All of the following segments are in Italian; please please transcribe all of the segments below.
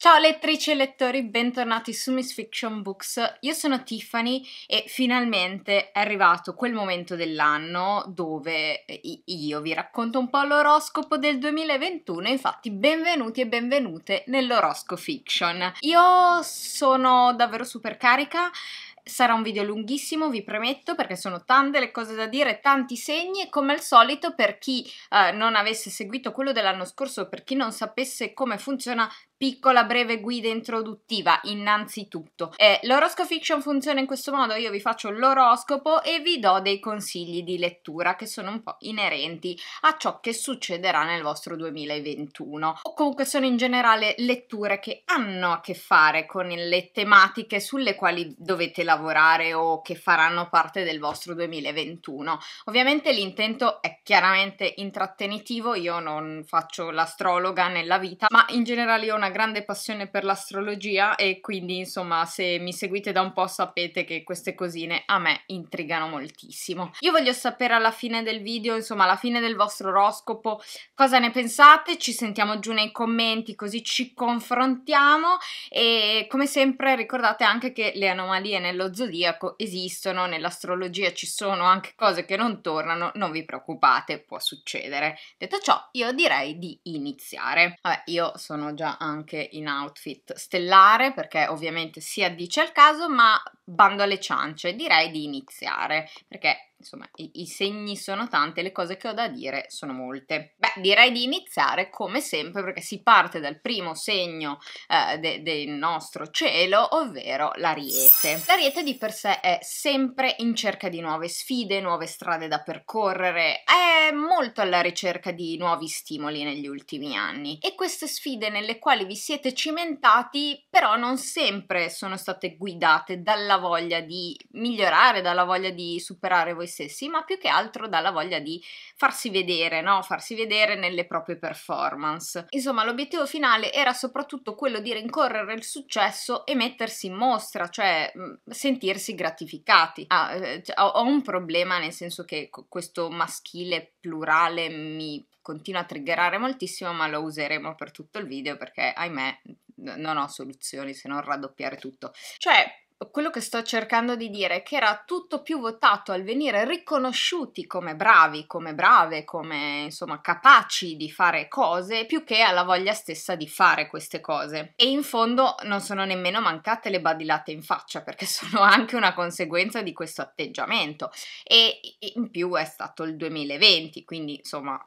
Ciao lettrici e lettori, bentornati su Miss Fiction Books. Io sono Tiffany e finalmente è arrivato quel momento dell'anno dove eh, io vi racconto un po' l'oroscopo del 2021. Infatti, benvenuti e benvenute nell'orosco fiction. Io sono davvero super carica. Sarà un video lunghissimo, vi premetto, perché sono tante le cose da dire, tanti segni e come al solito per chi eh, non avesse seguito quello dell'anno scorso, per chi non sapesse come funziona piccola breve guida introduttiva innanzitutto. Eh, fiction funziona in questo modo, io vi faccio l'oroscopo e vi do dei consigli di lettura che sono un po' inerenti a ciò che succederà nel vostro 2021 o comunque sono in generale letture che hanno a che fare con le tematiche sulle quali dovete lavorare o che faranno parte del vostro 2021. Ovviamente l'intento è chiaramente intrattenitivo, io non faccio l'astrologa nella vita, ma in generale io ho una una grande passione per l'astrologia e quindi insomma se mi seguite da un po' sapete che queste cosine a me intrigano moltissimo. Io voglio sapere alla fine del video, insomma alla fine del vostro oroscopo, cosa ne pensate, ci sentiamo giù nei commenti così ci confrontiamo e come sempre ricordate anche che le anomalie nello zodiaco esistono, nell'astrologia ci sono anche cose che non tornano, non vi preoccupate, può succedere. Detto ciò, io direi di iniziare. Vabbè, io sono già anche anche in outfit stellare perché ovviamente si addice al caso ma bando alle ciance direi di iniziare perché insomma, i, i, segni sono tanti, le cose che ho da dire sono molte. Beh, direi di iniziare come sempre perché si parte dal primo segno eh, de, del nostro cielo, ovvero l'ariete. L'ariete di per sé è sempre in cerca di nuove sfide, nuove strade da percorrere, è molto alla ricerca di nuovi stimoli negli ultimi anni e queste sfide nelle quali vi siete cimentati però non sempre sono state guidate dalla voglia di migliorare, dalla voglia di superare voi stessi, ma più che altro dalla voglia di farsi vedere, no? farsi vedere nelle proprie performance. Insomma, l'obiettivo finale era soprattutto quello di rincorrere il successo e mettersi in mostra, cioè mm, sentirsi gratificati. Ah, eh, cioè, ho un problema nel senso che questo maschile plurale mi continua a triggerare moltissimo, ma lo useremo per tutto il video perché, ahimè, non ho soluzioni se non raddoppiare tutto. Cioè, quello che sto cercando di dire è che era tutto più votato al venire riconosciuti come bravi, come brave, come insomma capaci di fare cose più che alla voglia stessa di fare queste cose. E in fondo non sono nemmeno mancate le badilate in faccia perché sono anche una conseguenza di questo atteggiamento e in più è stato il 2020, quindi insomma,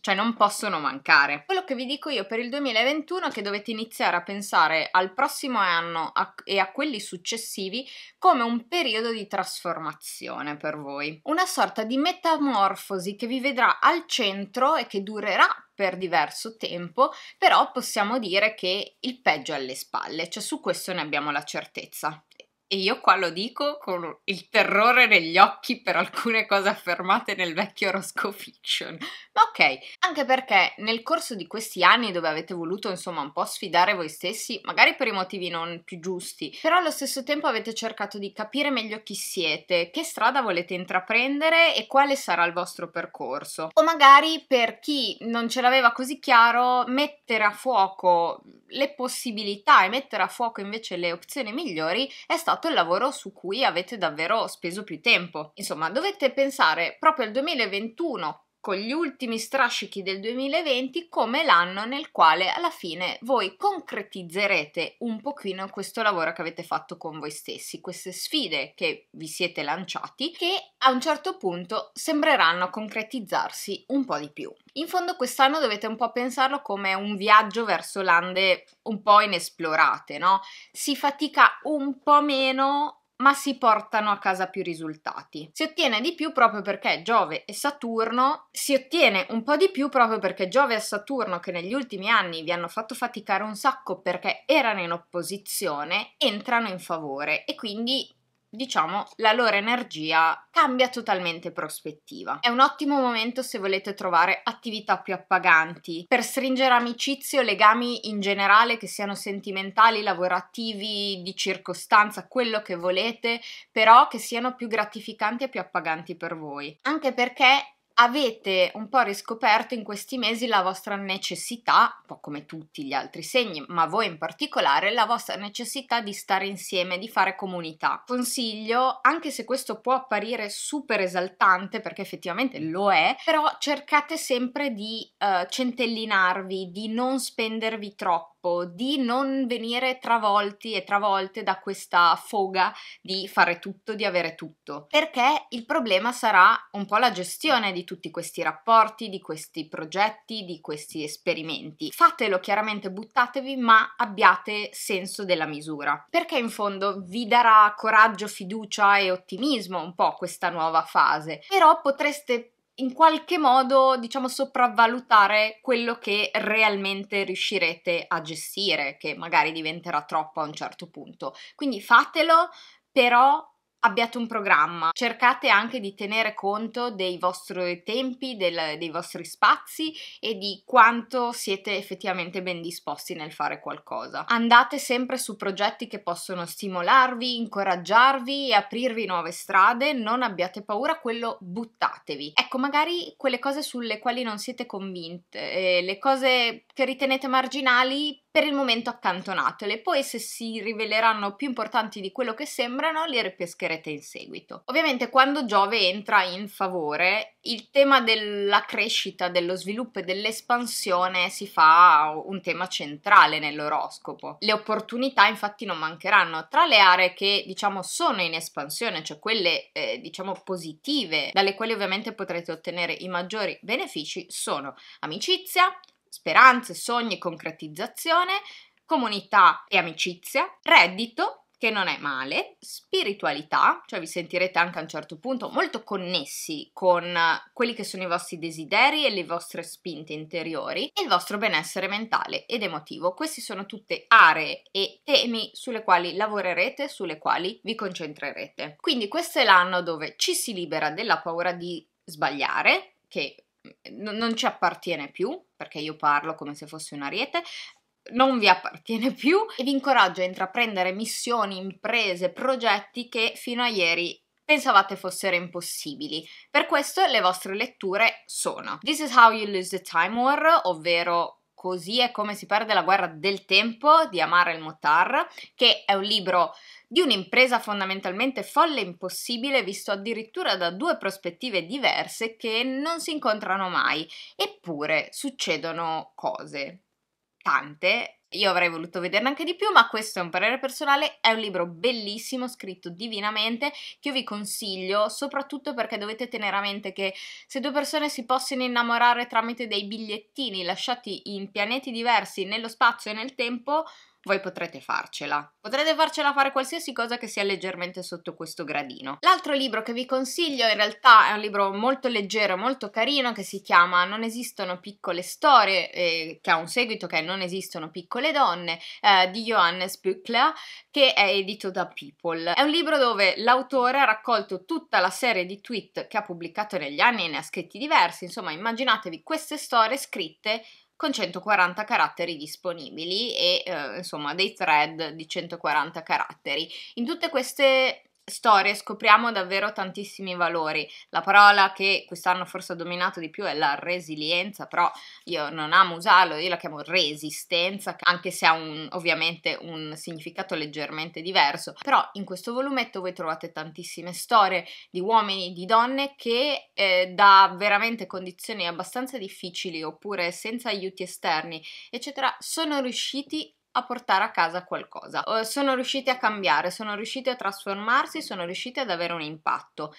cioè non possono mancare. Quello che vi dico io per il 2021 è che dovete iniziare a pensare al prossimo anno e a quelli successivi successivi come un periodo di trasformazione per voi, una sorta di metamorfosi che vi vedrà al centro e che durerà per diverso tempo, però possiamo dire che il peggio è alle spalle, cioè su questo ne abbiamo la certezza e io qua lo dico con il terrore negli occhi per alcune cose affermate nel vecchio Roscoe Fiction. Ma ok, anche perché nel corso di questi anni dove avete voluto insomma un po' sfidare voi stessi, magari per i motivi non più giusti, però allo stesso tempo avete cercato di capire meglio chi siete, che strada volete intraprendere e quale sarà il vostro percorso. O magari per chi non ce l'aveva così chiaro, mettere a fuoco le possibilità e mettere a fuoco invece le opzioni migliori è stato stato il lavoro su cui avete davvero speso più tempo. Insomma, dovete pensare proprio al 2021 con gli ultimi strascichi del 2020 come l'anno nel quale alla fine voi concretizzerete un pochino questo lavoro che avete fatto con voi stessi, queste sfide che vi siete lanciati che a un certo punto sembreranno concretizzarsi un po' di più. In fondo quest'anno dovete un po' pensarlo come un viaggio verso lande un po' inesplorate, no? Si fatica un po' meno ma si portano a casa più risultati. Si ottiene di più proprio perché Giove e Saturno, si ottiene un po' di più proprio perché Giove e Saturno, che negli ultimi anni vi hanno fatto faticare un sacco perché erano in opposizione, entrano in favore e quindi diciamo, la loro energia cambia totalmente prospettiva. È un ottimo momento se volete trovare attività più appaganti per stringere amicizie o legami in generale che siano sentimentali, lavorativi, di circostanza, quello che volete, però che siano più gratificanti e più appaganti per voi. Anche perché avete un po' riscoperto in questi mesi la vostra necessità, un po' come tutti gli altri segni, ma voi in particolare, la vostra necessità di stare insieme, di fare comunità. Consiglio, anche se questo può apparire super esaltante, perché effettivamente lo è, però cercate sempre di uh, centellinarvi, di non spendervi troppo troppo, di non venire travolti e travolte da questa foga di fare tutto, di avere tutto, perché il problema sarà un po' la gestione di tutti questi rapporti, di questi progetti, di questi esperimenti. Fatelo chiaramente, buttatevi, ma abbiate senso della misura, perché in fondo vi darà coraggio, fiducia e ottimismo un po' questa nuova fase, però potreste in qualche modo, diciamo, sopravvalutare quello che realmente riuscirete a gestire, che magari diventerà troppo a un certo punto. Quindi fatelo, però abbiate un programma, cercate anche di tenere conto dei vostri tempi, del, dei vostri spazi e di quanto siete effettivamente ben disposti nel fare qualcosa. Andate sempre su progetti che possono stimolarvi, incoraggiarvi e aprirvi nuove strade, non abbiate paura, quello buttatevi. Ecco, magari quelle cose sulle quali non siete convinte, eh, le cose che ritenete marginali per il momento accantonatele, poi se si riveleranno più importanti di quello che sembrano le ripescherete in seguito. Ovviamente quando Giove entra in favore il tema della crescita, dello sviluppo e dell'espansione si fa un tema centrale nell'oroscopo. Le opportunità infatti non mancheranno, tra le aree che diciamo sono in espansione, cioè quelle eh, diciamo positive, dalle quali ovviamente potrete ottenere i maggiori benefici sono amicizia, speranze, sogni e concretizzazione, comunità e amicizia, reddito, che non è male, spiritualità, cioè vi sentirete anche a un certo punto molto connessi con quelli che sono i vostri desideri e le vostre spinte interiori e il vostro benessere mentale ed emotivo. Queste sono tutte aree e temi sulle quali lavorerete, sulle quali vi concentrerete. Quindi questo è l'anno dove ci si libera della paura di sbagliare, che non ci appartiene più, perché io parlo come se fosse un ariete, non vi appartiene più e vi incoraggio a intraprendere missioni, imprese, progetti che fino a ieri pensavate fossero impossibili. Per questo le vostre letture sono This is how you lose the time war, ovvero Così è come si perde la guerra del tempo di Amara el Motar, che è un libro di un'impresa fondamentalmente folle e impossibile visto addirittura da due prospettive diverse che non si incontrano mai, eppure succedono cose. Tante, io avrei voluto vederne anche di più, ma questo è un parere personale, è un libro bellissimo, scritto divinamente, che io vi consiglio, soprattutto perché dovete tenere a mente che se due persone si possono innamorare tramite dei bigliettini lasciati in pianeti diversi nello spazio e nel tempo, voi potrete farcela. Potrete farcela fare qualsiasi cosa che sia leggermente sotto questo gradino. L'altro libro che vi consiglio in realtà è un libro molto leggero, molto carino che si chiama Non esistono piccole storie, eh, che ha un seguito che è Non esistono piccole donne eh, di Johannes Buchler, che è edito da People. È un libro dove l'autore ha raccolto tutta la serie di tweet che ha pubblicato negli anni e ne ha scritti diversi, insomma immaginatevi queste storie scritte con 140 caratteri disponibili e eh, insomma dei thread di 140 caratteri. In tutte queste storie scopriamo davvero tantissimi valori. La parola che quest'anno forse ha dominato di più è la resilienza, però io non amo usarlo, io la chiamo resistenza, anche se ha un, ovviamente un significato leggermente diverso. Però in questo volumetto voi trovate tantissime storie di uomini, e di donne che eh, da veramente condizioni abbastanza difficili oppure senza aiuti esterni, eccetera, sono riusciti a portare a casa qualcosa. Eh, sono riusciti a cambiare, sono riusciti a trasformarsi, sono riusciti ad avere un impatto.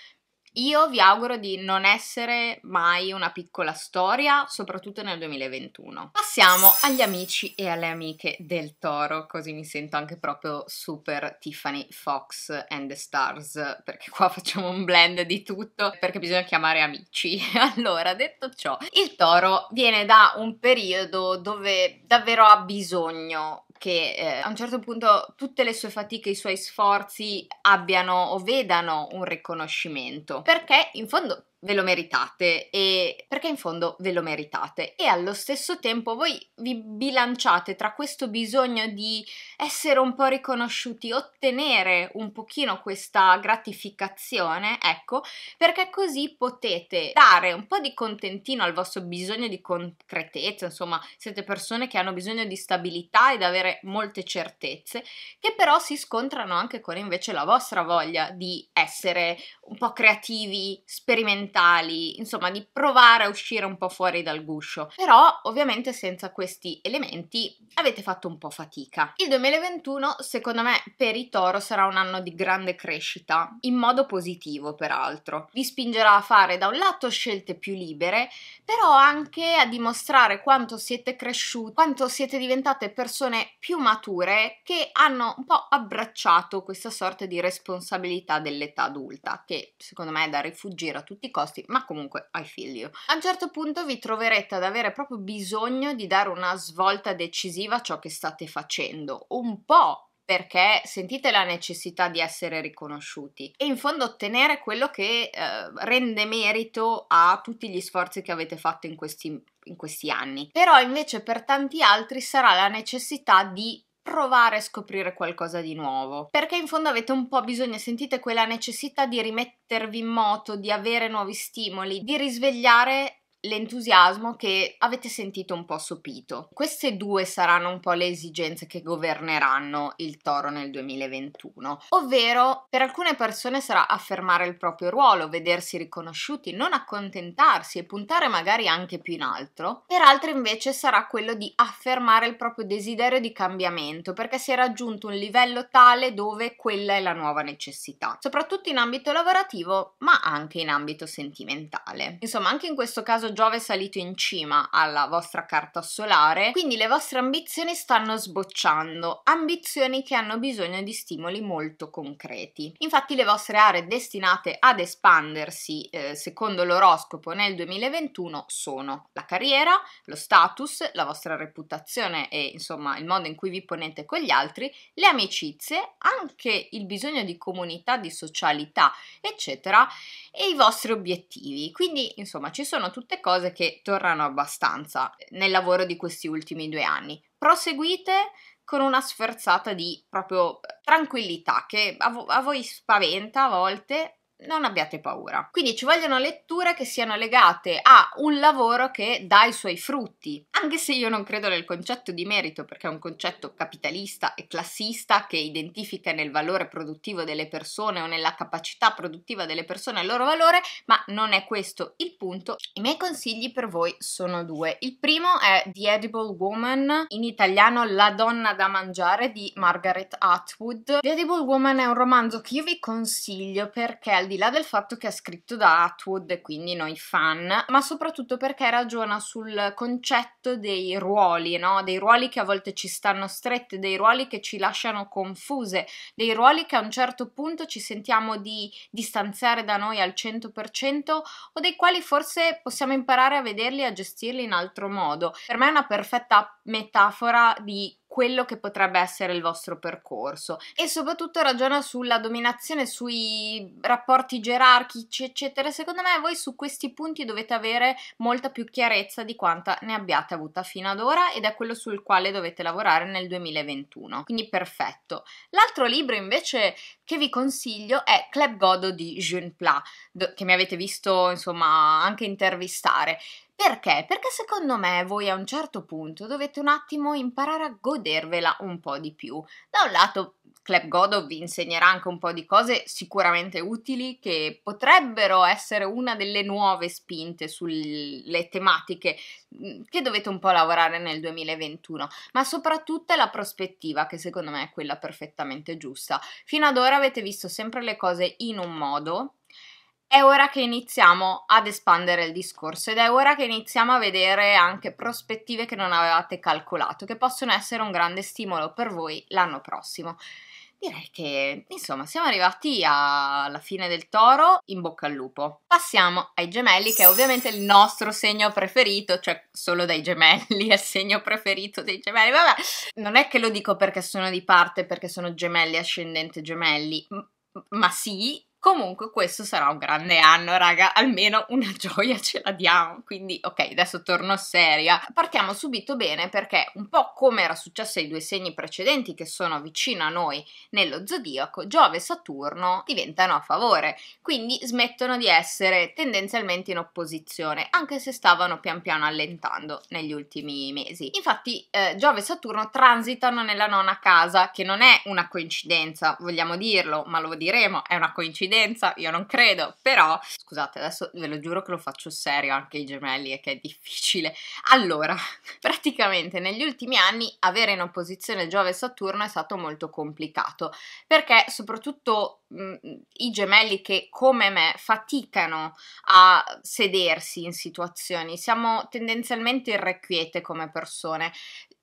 Io vi auguro di non essere mai una piccola storia, soprattutto nel 2021. Passiamo agli amici e alle amiche del toro, così mi sento anche proprio super Tiffany Fox and the Stars, perché qua facciamo un blend di tutto, perché bisogna chiamare amici. Allora, detto ciò, il toro viene da un periodo dove davvero ha bisogno che eh, a un certo punto tutte le sue fatiche, i suoi sforzi abbiano o vedano un riconoscimento, perché in fondo ve lo meritate e perché in fondo ve lo meritate e allo stesso tempo voi vi bilanciate tra questo bisogno di essere un po' riconosciuti, ottenere un pochino questa gratificazione, ecco, perché così potete dare un po' di contentino al vostro bisogno di concretezza, insomma, siete persone che hanno bisogno di stabilità ed avere molte certezze, che però si scontrano anche con invece la vostra voglia di essere un po' creativi, sperimentali mentali, insomma di provare a uscire un po' fuori dal guscio. Però ovviamente senza questi elementi avete fatto un po' fatica. Il 2021 secondo me per i toro sarà un anno di grande crescita, in modo positivo peraltro. Vi spingerà a fare da un lato scelte più libere, però anche a dimostrare quanto siete cresciuti, quanto siete diventate persone più mature che hanno un po' abbracciato questa sorta di responsabilità dell'età adulta, che secondo me è da rifuggire a tutti i costi, ma comunque hai figlio. A un certo punto vi troverete ad avere proprio bisogno di dare una svolta decisiva a ciò che state facendo, un po' perché sentite la necessità di essere riconosciuti e in fondo ottenere quello che eh, rende merito a tutti gli sforzi che avete fatto in questi, in questi anni. Però invece per tanti altri sarà la necessità di provare a scoprire qualcosa di nuovo. Perché in fondo avete un po' bisogno, sentite quella necessità di rimettervi in moto, di avere nuovi stimoli, di risvegliare l'entusiasmo che avete sentito un po' sopito. Queste due saranno un po' le esigenze che governeranno il toro nel 2021, ovvero per alcune persone sarà affermare il proprio ruolo, vedersi riconosciuti, non accontentarsi e puntare magari anche più in altro, per altre invece sarà quello di affermare il proprio desiderio di cambiamento perché si è raggiunto un livello tale dove quella è la nuova necessità, soprattutto in ambito lavorativo ma anche in ambito sentimentale. Insomma, anche in questo caso Giove salito in cima alla vostra carta solare, quindi le vostre ambizioni stanno sbocciando, ambizioni che hanno bisogno di stimoli molto concreti. Infatti le vostre aree destinate ad espandersi eh, secondo l'oroscopo nel 2021 sono la carriera, lo status, la vostra reputazione e insomma il modo in cui vi ponete con gli altri, le amicizie, anche il bisogno di comunità, di socialità, eccetera, e i vostri obiettivi. Quindi insomma ci sono tutte cose cose che tornano abbastanza nel lavoro di questi ultimi due anni. Proseguite con una sferzata di proprio eh, tranquillità che a, a voi spaventa a volte, non abbiate paura. Quindi ci vogliono letture che siano legate a un lavoro che dà i suoi frutti, anche se io non credo nel concetto di merito perché è un concetto capitalista e classista che identifica nel valore produttivo delle persone o nella capacità produttiva delle persone il loro valore, ma non è questo il punto. I miei consigli per voi sono due. Il primo è The Edible Woman, in italiano La donna da mangiare di Margaret Atwood. The Edible Woman è un romanzo che io vi consiglio perché al al di là del fatto che è scritto da Atwood quindi noi fan, ma soprattutto perché ragiona sul concetto dei ruoli, no? dei ruoli che a volte ci stanno stretti, dei ruoli che ci lasciano confuse, dei ruoli che a un certo punto ci sentiamo di distanziare da noi al 100% o dei quali forse possiamo imparare a vederli e a gestirli in altro modo. Per me è una perfetta metafora di quello che potrebbe essere il vostro percorso e soprattutto ragiona sulla dominazione, sui rapporti gerarchici, eccetera. Secondo me voi su questi punti dovete avere molta più chiarezza di quanta ne abbiate avuta fino ad ora ed è quello sul quale dovete lavorare nel 2021. Quindi perfetto. L'altro libro invece che vi consiglio è Club Godo di Jean Plat, che mi avete visto insomma anche intervistare. Perché? Perché secondo me voi a un certo punto dovete un attimo imparare a godervela un po' di più. Da un lato Club Godo vi insegnerà anche un po' di cose sicuramente utili che potrebbero essere una delle nuove spinte sulle tematiche mm, che dovete un po' lavorare nel 2021, ma soprattutto è la prospettiva che secondo me è quella perfettamente giusta. Fino ad ora avete visto sempre le cose in un modo, è ora che iniziamo ad espandere il discorso ed è ora che iniziamo a vedere anche prospettive che non avevate calcolato, che possono essere un grande stimolo per voi l'anno prossimo. Direi che, insomma, siamo arrivati alla fine del toro, in bocca al lupo. Passiamo ai gemelli, che è ovviamente il nostro segno preferito, cioè solo dai gemelli, è il segno preferito dei gemelli. Vabbè, non è che lo dico perché sono di parte, perché sono gemelli, ascendente gemelli, ma sì, Comunque questo sarà un grande anno, raga, almeno una gioia ce la diamo. Quindi ok, adesso torno seria. Partiamo subito bene perché un po' come era successo ai due segni precedenti che sono vicino a noi nello zodiaco, Giove e Saturno diventano a favore, quindi smettono di essere tendenzialmente in opposizione, anche se stavano pian piano allentando negli ultimi mesi. Infatti eh, Giove e Saturno transitano nella nona casa, che non è una coincidenza, vogliamo dirlo, ma lo diremo, è una coincidenza tendenza, io non credo, però scusate, adesso ve lo giuro che lo faccio serio anche i gemelli e che è difficile. Allora, praticamente negli ultimi anni avere in opposizione Giove e Saturno è stato molto complicato, perché soprattutto mh, mm, i gemelli che come me faticano a sedersi in situazioni, siamo tendenzialmente irrequiete come persone,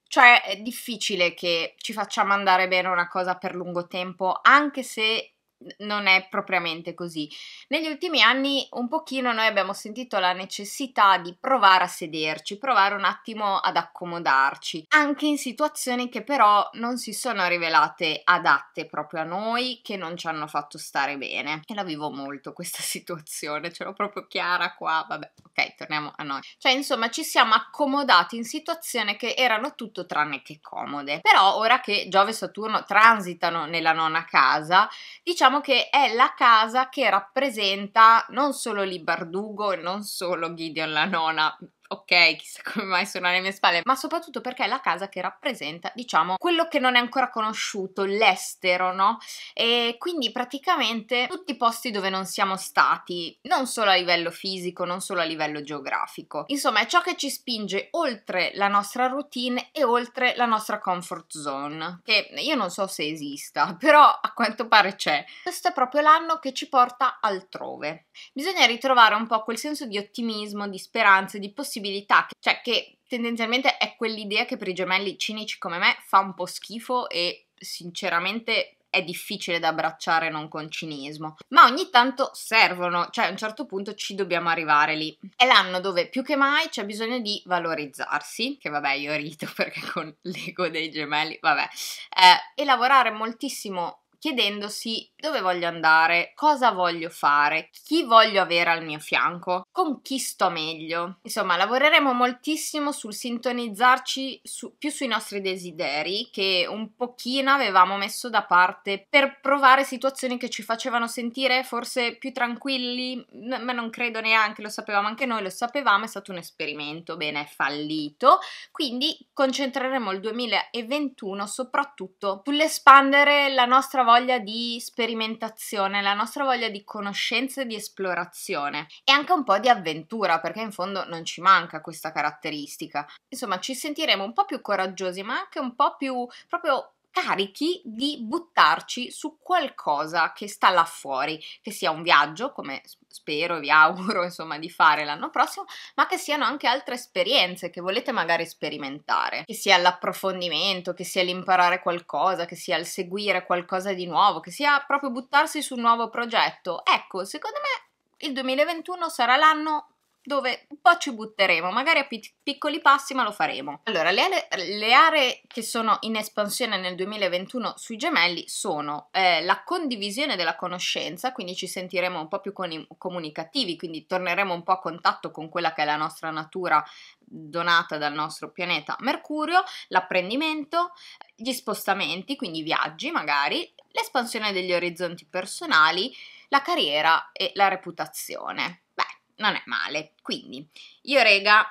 cioè è difficile che ci facciamo andare bene una cosa per lungo tempo, anche se non è propriamente così. Negli ultimi anni un pochino noi abbiamo sentito la necessità di provare a sederci, provare un attimo ad accomodarci, anche in situazioni che però non si sono rivelate adatte proprio a noi, che non ci hanno fatto stare bene. E la vivo molto questa situazione, ce l'ho proprio chiara qua, vabbè, ok, torniamo a noi. Cioè, insomma, ci siamo accomodati in situazioni che erano tutto tranne che comode. Però ora che Giove e Saturno transitano nella nona casa, diciamo diciamo che è la casa che rappresenta non solo Libardugo e non solo Gideon la nona, ok, chissà come mai sono alle mie spalle, ma soprattutto perché è la casa che rappresenta, diciamo, quello che non è ancora conosciuto, l'estero, no? E quindi praticamente tutti i posti dove non siamo stati, non solo a livello fisico, non solo a livello geografico. Insomma, è ciò che ci spinge oltre la nostra routine e oltre la nostra comfort zone, che io non so se esista, però a quanto pare c'è. Questo è proprio l'anno che ci porta altrove. Bisogna ritrovare un po' quel senso di ottimismo, di speranza, di possibilità possibilità, cioè che tendenzialmente è quell'idea che per i gemelli cinici come me fa un po' schifo e sinceramente è difficile da abbracciare non con cinismo, ma ogni tanto servono, cioè a un certo punto ci dobbiamo arrivare lì. È l'anno dove più che mai c'è bisogno di valorizzarsi, che vabbè io rito perché con l'ego dei gemelli, vabbè, eh, e lavorare moltissimo chiedendosi dove voglio andare, cosa voglio fare, chi voglio avere al mio fianco, con chi sto meglio. Insomma, lavoreremo moltissimo sul sintonizzarci su, più sui nostri desideri che un pochino avevamo messo da parte per provare situazioni che ci facevano sentire forse più tranquilli, ma non credo neanche, lo sapevamo anche noi, lo sapevamo, è stato un esperimento, bene, è fallito, quindi concentreremo il 2021 soprattutto sull'espandere la nostra volontà voglia di sperimentazione, la nostra voglia di conoscenza e di esplorazione e anche un po' di avventura perché in fondo non ci manca questa caratteristica. Insomma, ci sentiremo un po' più coraggiosi ma anche un po' più proprio carichi di buttarci su qualcosa che sta là fuori, che sia un viaggio, come spero e vi auguro insomma di fare l'anno prossimo, ma che siano anche altre esperienze che volete magari sperimentare, che sia l'approfondimento, che sia l'imparare qualcosa, che sia il seguire qualcosa di nuovo, che sia proprio buttarsi su un nuovo progetto. Ecco, secondo me il 2021 sarà l'anno dove un po' ci butteremo, magari a pic- piccoli passi, ma lo faremo. Allora, le, are- le, aree che sono in espansione nel 2021 sui gemelli sono eh, la condivisione della conoscenza, quindi ci sentiremo un po' più con- comunicativi, quindi torneremo un po' a contatto con quella che è la nostra natura donata dal nostro pianeta Mercurio, l'apprendimento, gli spostamenti, quindi i viaggi magari, l'espansione degli orizzonti personali, la carriera e la reputazione. Beh, non è male. Quindi io, rega,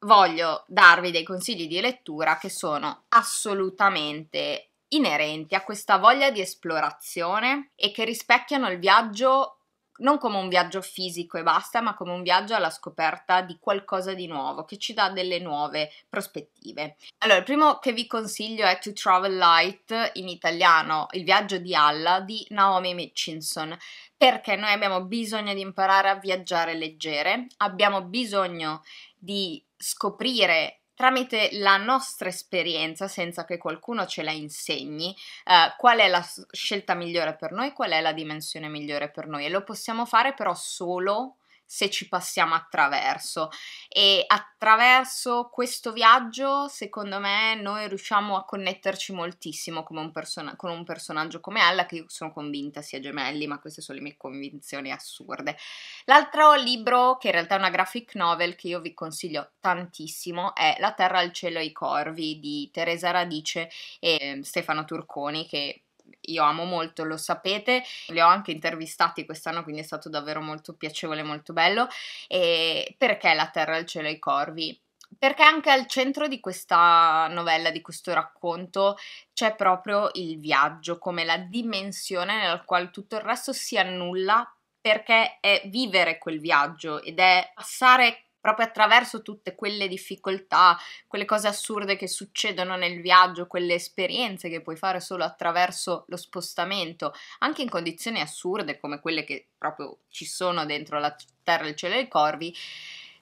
voglio darvi dei consigli di lettura che sono assolutamente inerenti a questa voglia di esplorazione e che rispecchiano il viaggio non come un viaggio fisico e basta, ma come un viaggio alla scoperta di qualcosa di nuovo che ci dà delle nuove prospettive. Allora, il primo che vi consiglio è To Travel Light in italiano, Il viaggio di Alla di Naomi Mitchinson, perché noi abbiamo bisogno di imparare a viaggiare leggere, abbiamo bisogno di scoprire tramite la nostra esperienza, senza che qualcuno ce la insegni, eh, qual è la scelta migliore per noi, qual è la dimensione migliore per noi e lo possiamo fare però solo se ci passiamo attraverso e attraverso questo viaggio secondo me noi riusciamo a connetterci moltissimo con un, person- con un personaggio come Alla che io sono convinta sia gemelli ma queste sono le mie convinzioni assurde l'altro libro che in realtà è una graphic novel che io vi consiglio tantissimo è La terra, il cielo e i corvi di Teresa Radice e ehm, Stefano Turconi che io amo molto, lo sapete, li ho anche intervistati quest'anno, quindi è stato davvero molto piacevole, molto bello. E perché la terra, il cielo e i corvi? Perché anche al centro di questa novella, di questo racconto, c'è proprio il viaggio, come la dimensione nella quale tutto il resto si annulla perché è vivere quel viaggio ed è passare proprio attraverso tutte quelle difficoltà, quelle cose assurde che succedono nel viaggio, quelle esperienze che puoi fare solo attraverso lo spostamento, anche in condizioni assurde come quelle che proprio ci sono dentro la terra, il cielo e i corvi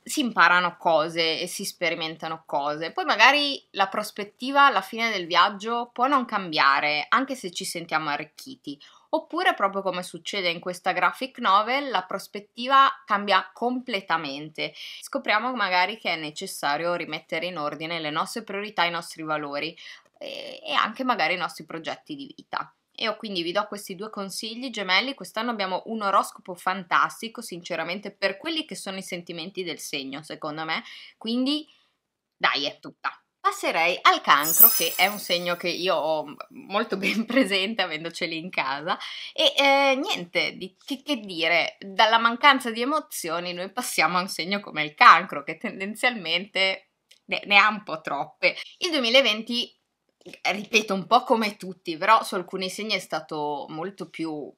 si imparano cose e si sperimentano cose. Poi magari la prospettiva alla fine del viaggio può non cambiare, anche se ci sentiamo arricchiti, oppure proprio come succede in questa graphic novel la prospettiva cambia completamente. Scopriamo magari che è necessario rimettere in ordine le nostre priorità, i nostri valori eh, e, anche magari i nostri progetti di vita. io quindi vi do questi due consigli gemelli. Quest'anno abbiamo un oroscopo fantastico, sinceramente, per quelli che sono i sentimenti del segno, secondo me. Quindi dai, è tutta passerei al cancro, che è un segno che io ho molto ben presente avendoceli in casa. E eh, niente, di, che, che, dire, dalla mancanza di emozioni noi passiamo a un segno come il cancro, che tendenzialmente ne, ne ha un po' troppe. Il 2020 ripeto un po' come tutti, però su alcuni segni è stato molto più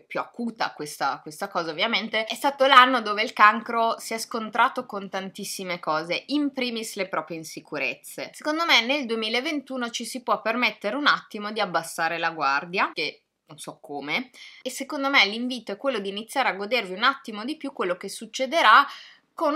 più, acuta questa, questa cosa ovviamente, è stato l'anno dove il cancro si è scontrato con tantissime cose, in primis le proprie insicurezze. Secondo me nel 2021 ci si può permettere un attimo di abbassare la guardia, che non so come, e secondo me l'invito è quello di iniziare a godervi un attimo di più quello che succederà con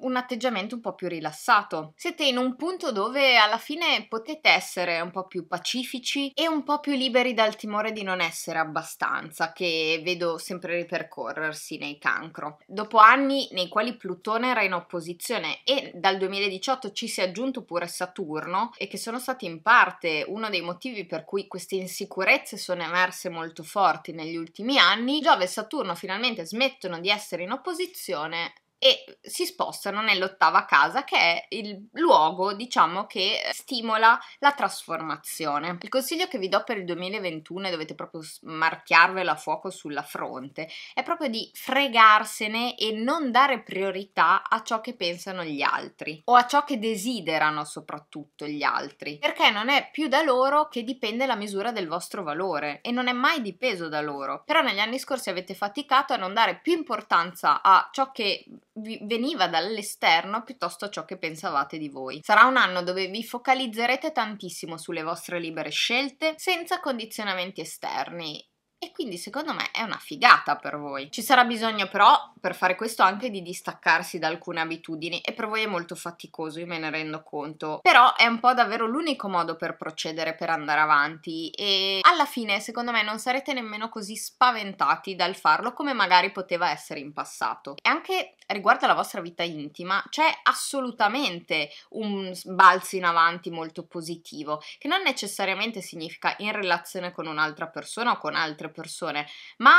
un atteggiamento un po' più rilassato. Siete in un punto dove alla fine potete essere un po' più pacifici e un po' più liberi dal timore di non essere abbastanza, che vedo sempre ripercorrersi nei cancro. Dopo anni nei quali Plutone era in opposizione e dal 2018 ci si è aggiunto pure Saturno e che sono stati in parte uno dei motivi per cui queste insicurezze sono emerse molto forti negli ultimi anni, Giove e Saturno finalmente smettono di essere in opposizione e si spostano nell'ottava casa che è il luogo diciamo che stimola la trasformazione. Il consiglio che vi do per il 2021 e dovete proprio marchiarvelo a fuoco sulla fronte è proprio di fregarsene e non dare priorità a ciò che pensano gli altri o a ciò che desiderano soprattutto gli altri perché non è più da loro che dipende la misura del vostro valore e non è mai dipeso da loro. Però negli anni scorsi avete faticato a non dare più importanza a ciò che veniva dall'esterno piuttosto a ciò che pensavate di voi. Sarà un anno dove vi focalizzerete tantissimo sulle vostre libere scelte senza condizionamenti esterni e quindi secondo me è una figata per voi. Ci sarà bisogno però per fare questo anche di distaccarsi da alcune abitudini e per voi è molto faticoso, io me ne rendo conto, però è un po' davvero l'unico modo per procedere, per andare avanti e alla fine secondo me non sarete nemmeno così spaventati dal farlo come magari poteva essere in passato. E anche riguardo alla vostra vita intima c'è assolutamente un balzo in avanti molto positivo, che non necessariamente significa in relazione con un'altra persona o con altre altre persone, ma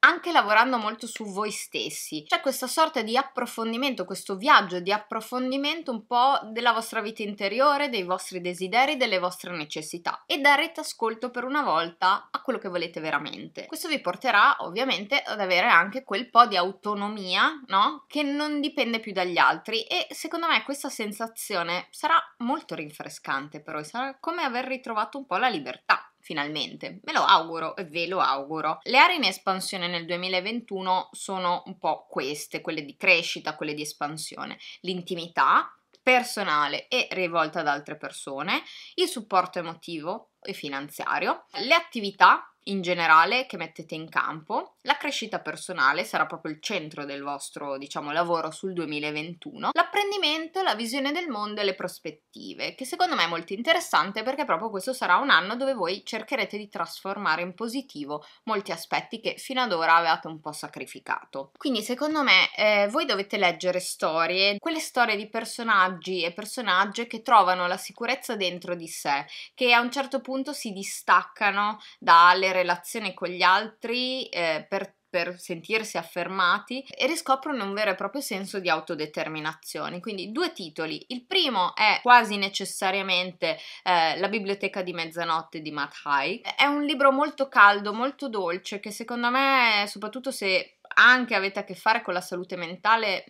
anche lavorando molto su voi stessi. C'è questa sorta di approfondimento, questo viaggio di approfondimento un po' della vostra vita interiore, dei vostri desideri, delle vostre necessità e darete ascolto per una volta a quello che volete veramente. Questo vi porterà ovviamente ad avere anche quel po' di autonomia, no? Che non dipende più dagli altri e secondo me questa sensazione sarà molto rinfrescante però sarà come aver ritrovato un po' la libertà finalmente. Me lo auguro e ve lo auguro. Le aree in espansione nel 2021 sono un po' queste, quelle di crescita, quelle di espansione. L'intimità personale e rivolta ad altre persone, il supporto emotivo e finanziario, le attività in generale che mettete in campo. La crescita personale sarà proprio il centro del vostro, diciamo, lavoro sul 2021. L'apprendimento, la visione del mondo e le prospettive, che secondo me è molto interessante perché proprio questo sarà un anno dove voi cercherete di trasformare in positivo molti aspetti che fino ad ora avevate un po' sacrificato. Quindi secondo me eh, voi dovete leggere storie, quelle storie di personaggi e personaggi che trovano la sicurezza dentro di sé, che a un certo punto si distaccano dalle relazioni relazione con gli altri eh, per per sentirsi affermati e riscoprono un vero e proprio senso di autodeterminazione. Quindi due titoli. Il primo è quasi necessariamente eh, La biblioteca di mezzanotte di Matt High. È un libro molto caldo, molto dolce che secondo me, soprattutto se anche avete a che fare con la salute mentale,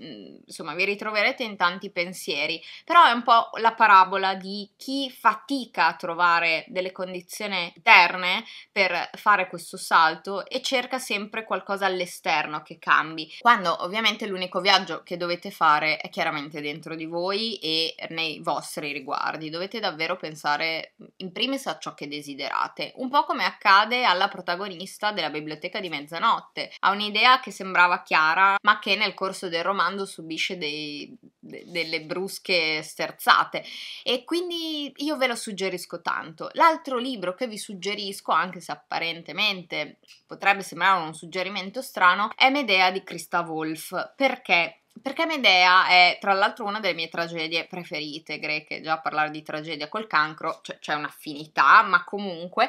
insomma, vi ritroverete in tanti pensieri, però è un po' la parabola di chi fatica a trovare delle condizioni interne per fare questo salto e cerca sempre qualcosa all'esterno che cambi, quando ovviamente l'unico viaggio che dovete fare è chiaramente dentro di voi e nei vostri riguardi, dovete davvero pensare in primis a ciò che desiderate, un po' come accade alla protagonista della biblioteca di mezzanotte, ha un'idea che che sembrava chiara, ma che nel corso del romanzo subisce dei, de, delle brusche sterzate. E quindi io ve lo suggerisco tanto. L'altro libro che vi suggerisco, anche se apparentemente potrebbe sembrare un suggerimento strano, è Medea di Christa Wolf, perché perché Medea è tra l'altro una delle mie tragedie preferite greche, già parlare di tragedia col cancro cioè, c'è un'affinità, ma comunque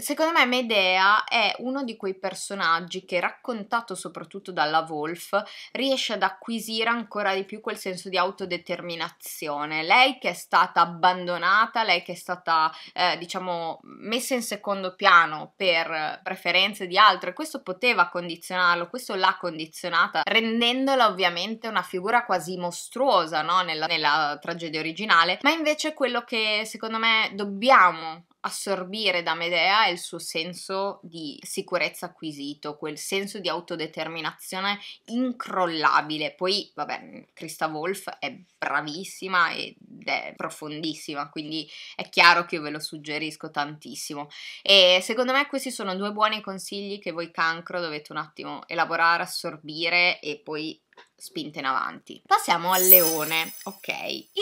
secondo me Medea è uno di quei personaggi che raccontato soprattutto dalla Wolf riesce ad acquisire ancora di più quel senso di autodeterminazione. Lei che è stata abbandonata, lei che è stata eh, diciamo messa in secondo piano per preferenze di altro e questo poteva condizionarlo, questo l'ha condizionata rendendola ovviamente veramente una figura quasi mostruosa no? nella, nella tragedia originale, ma invece quello che secondo me dobbiamo assorbire da Medea è il suo senso di sicurezza acquisito, quel senso di autodeterminazione incrollabile. Poi, vabbè, Christa Wolf è bravissima ed è profondissima, quindi è chiaro che io ve lo suggerisco tantissimo. E secondo me questi sono due buoni consigli che voi cancro dovete un attimo elaborare, assorbire e poi spinta in avanti. Passiamo al leone, ok?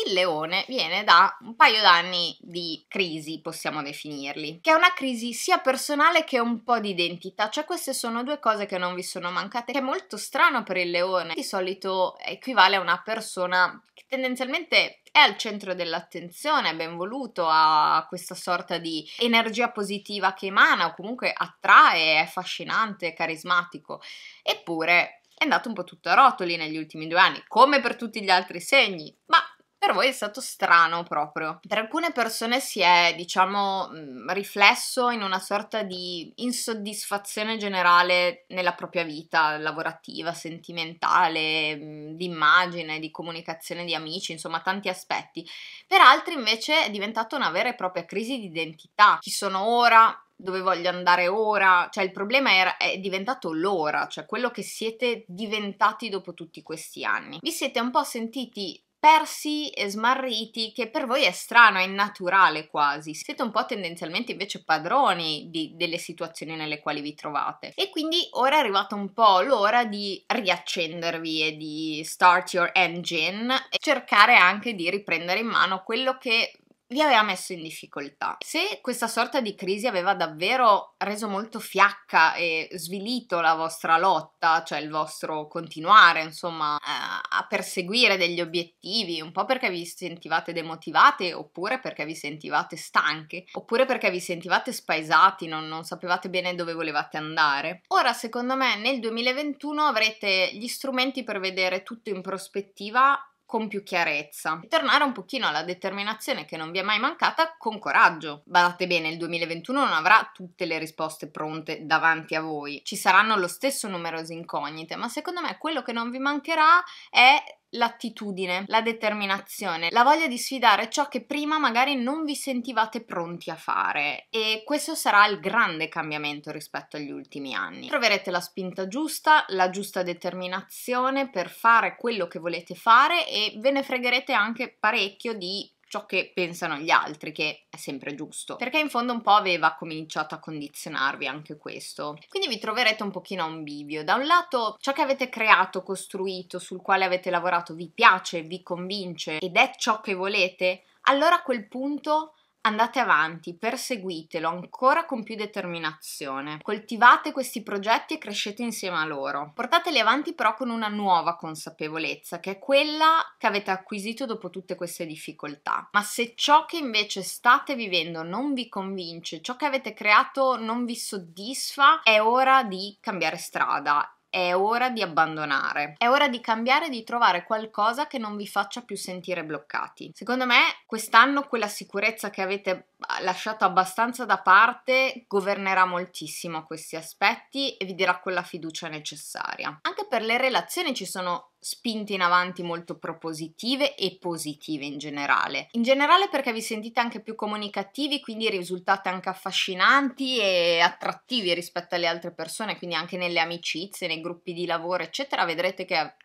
Il leone viene da un paio d'anni di crisi, possiamo definirli, che è una crisi sia personale che un po' di identità, cioè queste sono due cose che non vi sono mancate, che è molto strano per il leone, di solito equivale a una persona che tendenzialmente è al centro dell'attenzione, è ben voluto, ha questa sorta di energia positiva che emana o comunque attrae, è affascinante, è carismatico, eppure è andato un po' tutto a rotoli negli ultimi due anni, come per tutti gli altri segni, ma per voi è stato strano proprio. Per alcune persone si è, diciamo, mm, riflesso in una sorta di insoddisfazione generale nella propria vita lavorativa, sentimentale, mm, di immagine, di comunicazione di amici, insomma tanti aspetti. Per altri invece è diventata una vera e propria crisi di identità. Chi sono ora? dove voglio andare ora, cioè il problema era, è diventato l'ora, cioè quello che siete diventati dopo tutti questi anni. Vi siete un po' sentiti persi e smarriti che per voi è strano, è innaturale quasi. Siete un po' tendenzialmente invece padroni di, delle situazioni nelle quali vi trovate. E quindi ora è arrivata un po' l'ora di riaccendervi e di start your engine e cercare anche di riprendere in mano quello che vi aveva messo in difficoltà. Se questa sorta di crisi aveva davvero reso molto fiacca e svilito la vostra lotta, cioè il vostro continuare, insomma, eh, a perseguire degli obiettivi, un po' perché vi sentivate demotivate, oppure perché vi sentivate stanche, oppure perché vi sentivate spaesati, non, non sapevate bene dove volevate andare. Ora, secondo me, nel 2021 avrete gli strumenti per vedere tutto in prospettiva con più chiarezza e tornare un pochino alla determinazione che non vi è mai mancata con coraggio. Badate bene, il 2021 non avrà tutte le risposte pronte davanti a voi, ci saranno lo stesso numerose incognite, ma secondo me quello che non vi mancherà è l'attitudine, la determinazione, la voglia di sfidare ciò che prima magari non vi sentivate pronti a fare e questo sarà il grande cambiamento rispetto agli ultimi anni. Troverete la spinta giusta, la giusta determinazione per fare quello che volete fare e ve ne fregherete anche parecchio di ciò che pensano gli altri, che è sempre giusto, perché in fondo un po' aveva cominciato a condizionarvi anche questo. Quindi vi troverete un pochino a un bivio. Da un lato ciò che avete creato, costruito, sul quale avete lavorato vi piace, vi convince ed è ciò che volete, allora a quel punto Andate avanti, perseguitelo ancora con più determinazione. Coltivate questi progetti e crescete insieme a loro. Portateli avanti però con una nuova consapevolezza, che è quella che avete acquisito dopo tutte queste difficoltà. Ma se ciò che invece state vivendo non vi convince, ciò che avete creato non vi soddisfa, è ora di cambiare strada è ora di abbandonare, è ora di cambiare e di trovare qualcosa che non vi faccia più sentire bloccati. Secondo me quest'anno quella sicurezza che avete ah, lasciato abbastanza da parte governerà moltissimo questi aspetti e vi darà quella fiducia necessaria. Anche per le relazioni ci sono spinte in avanti molto propositive e positive in generale. In generale perché vi sentite anche più comunicativi, quindi risultate anche affascinanti e attrattivi rispetto alle altre persone, quindi anche nelle amicizie, nei gruppi di lavoro, eccetera, vedrete che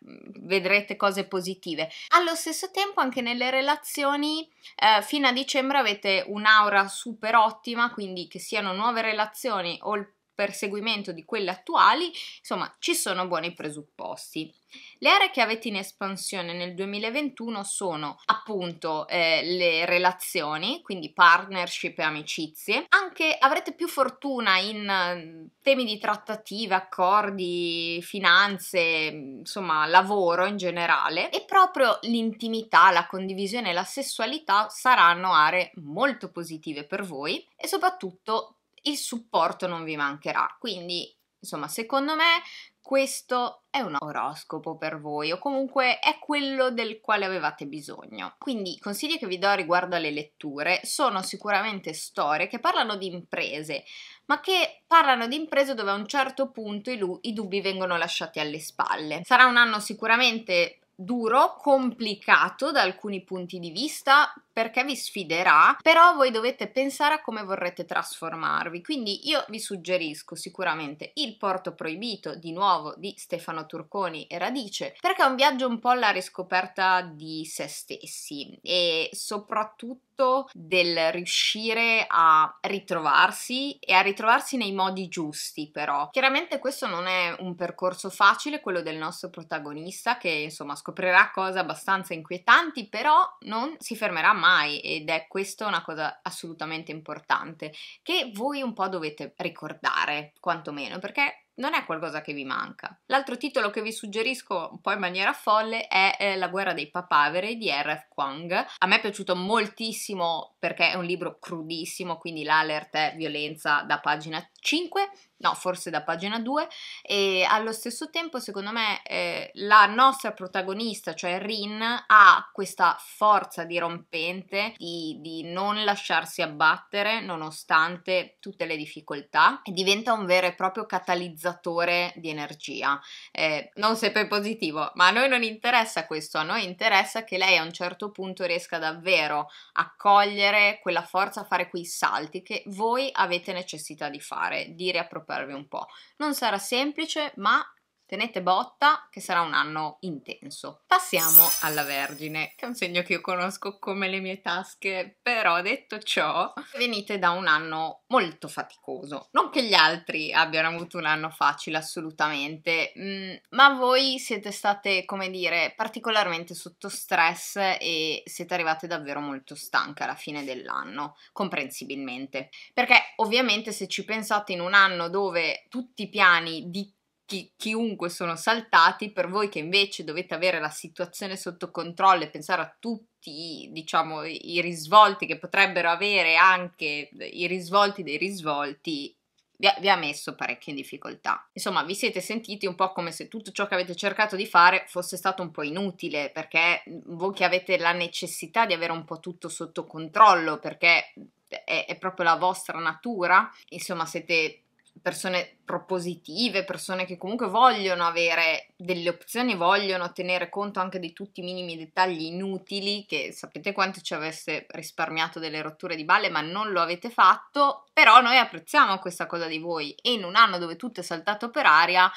vedrete cose positive. Allo stesso tempo anche nelle relazioni eh, fino a dicembre avete un'aura super ottima, quindi che siano nuove relazioni o il perseguimento di quelle attuali, insomma, ci sono buoni presupposti. Le aree che avete in espansione nel 2021 sono appunto eh, le relazioni, quindi partnership e amicizie. Anche avrete più fortuna in eh, temi di trattative, accordi, finanze, insomma, lavoro in generale e proprio l'intimità, la condivisione e la sessualità saranno aree molto positive per voi e soprattutto il supporto non vi mancherà. Quindi, insomma, secondo me questo è un oroscopo per voi o comunque è quello del quale avevate bisogno. Quindi i consigli che vi do riguardo alle letture sono sicuramente storie che parlano di imprese, ma che parlano di imprese dove a un certo punto i, lu- i dubbi vengono lasciati alle spalle. Sarà un anno sicuramente duro, complicato da alcuni punti di vista, perché vi sfiderà, però voi dovete pensare a come vorrete trasformarvi. Quindi io vi suggerisco sicuramente Il porto proibito di nuovo di Stefano Turconi e Radice, perché è un viaggio un po' alla riscoperta di se stessi e soprattutto del riuscire a ritrovarsi e a ritrovarsi nei modi giusti però. Chiaramente questo non è un percorso facile, quello del nostro protagonista che insomma scoprirà cose abbastanza inquietanti, però non si fermerà mai mai ed è questa una cosa assolutamente importante che voi un po' dovete ricordare, quantomeno, perché non è qualcosa che vi manca. L'altro titolo che vi suggerisco un po' in maniera folle è eh, La guerra dei papaveri di R.F. Kwang. A me è piaciuto moltissimo perché è un libro crudissimo, quindi l'alert è violenza da pagina 5, no, forse da pagina 2, e allo stesso tempo, secondo me, eh, la nostra protagonista, cioè Rin, ha questa forza dirompente di, di non lasciarsi abbattere nonostante tutte le difficoltà e diventa un vero e proprio catalizzatore di energia. Eh, non sempre positivo, ma a noi non interessa questo, a noi interessa che lei a un certo punto riesca davvero a cogliere quella forza, a fare quei salti che voi avete necessità di fare cercare di riappropriarvi un po'. Non sarà semplice, ma Tenete botta che sarà un anno intenso. Passiamo alla Vergine, che è un segno che io conosco come le mie tasche, però detto ciò, venite da un anno molto faticoso. Non che gli altri abbiano avuto un anno facile assolutamente, mm, ma voi siete state, come dire, particolarmente sotto stress e siete arrivate davvero molto stanche alla fine dell'anno, comprensibilmente. Perché ovviamente se ci pensate in un anno dove tutti i piani di chi, chiunque sono saltati, per voi che invece dovete avere la situazione sotto controllo e pensare a tutti diciamo, i risvolti che potrebbero avere anche i risvolti dei risvolti, vi ha, messo parecchio in difficoltà. Insomma, vi siete sentiti un po' come se tutto ciò che avete cercato di fare fosse stato un po' inutile, perché voi che avete la necessità di avere un po' tutto sotto controllo, perché è, è proprio la vostra natura, insomma, siete persone propositive, persone che comunque vogliono avere delle opzioni, vogliono tenere conto anche di tutti i minimi dettagli inutili, che sapete quanto ci avesse risparmiato delle rotture di balle, ma non lo avete fatto, però noi apprezziamo questa cosa di voi e in un anno dove tutto è saltato per aria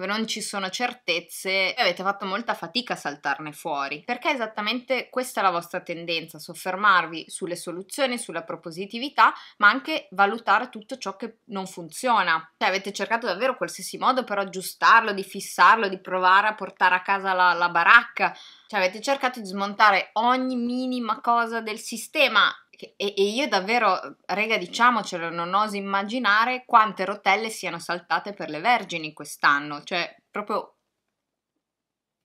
dove non ci sono certezze e avete fatto molta fatica a saltarne fuori. Perché esattamente questa è la vostra tendenza, soffermarvi sulle soluzioni, sulla propositività, ma anche valutare tutto ciò che non funziona. Cioè avete cercato davvero qualsiasi modo per aggiustarlo, di fissarlo, di provare a portare a casa la, la baracca. Cioè avete cercato di smontare ogni minima cosa del sistema che, e, e, io davvero, rega, diciamocelo, non oso immaginare quante rotelle siano saltate per le vergini quest'anno. Cioè, proprio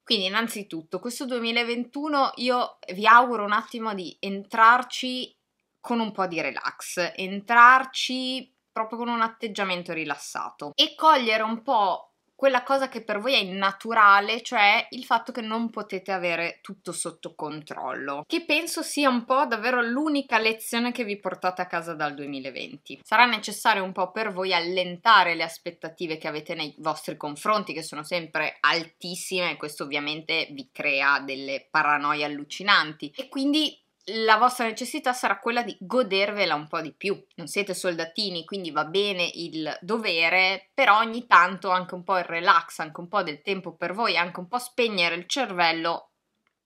quindi innanzitutto questo 2021 io vi auguro un attimo di entrarci con un po' di relax, entrarci proprio con un atteggiamento rilassato e cogliere un po' quella cosa che per voi è naturale, cioè il fatto che non potete avere tutto sotto controllo, che penso sia un po' davvero l'unica lezione che vi portate a casa dal 2020. Sarà necessario un po' per voi allentare le aspettative che avete nei vostri confronti, che sono sempre altissime, e questo ovviamente vi crea delle paranoie allucinanti, e quindi la vostra necessità sarà quella di godervela un po' di più. Non siete soldatini, quindi va bene il dovere, però ogni tanto anche un po' il relax, anche un po' del tempo per voi, anche un po' spegnere il cervello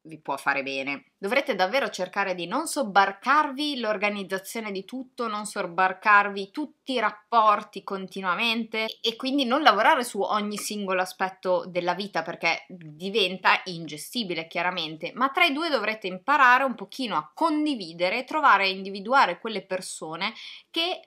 vi può fare bene. Dovrete davvero cercare di non sobbarcarvi l'organizzazione di tutto, non sobbarcarvi tutti i rapporti continuamente e quindi non lavorare su ogni singolo aspetto della vita perché diventa ingestibile chiaramente, ma tra i due dovrete imparare un pochino a condividere, trovare e individuare quelle persone che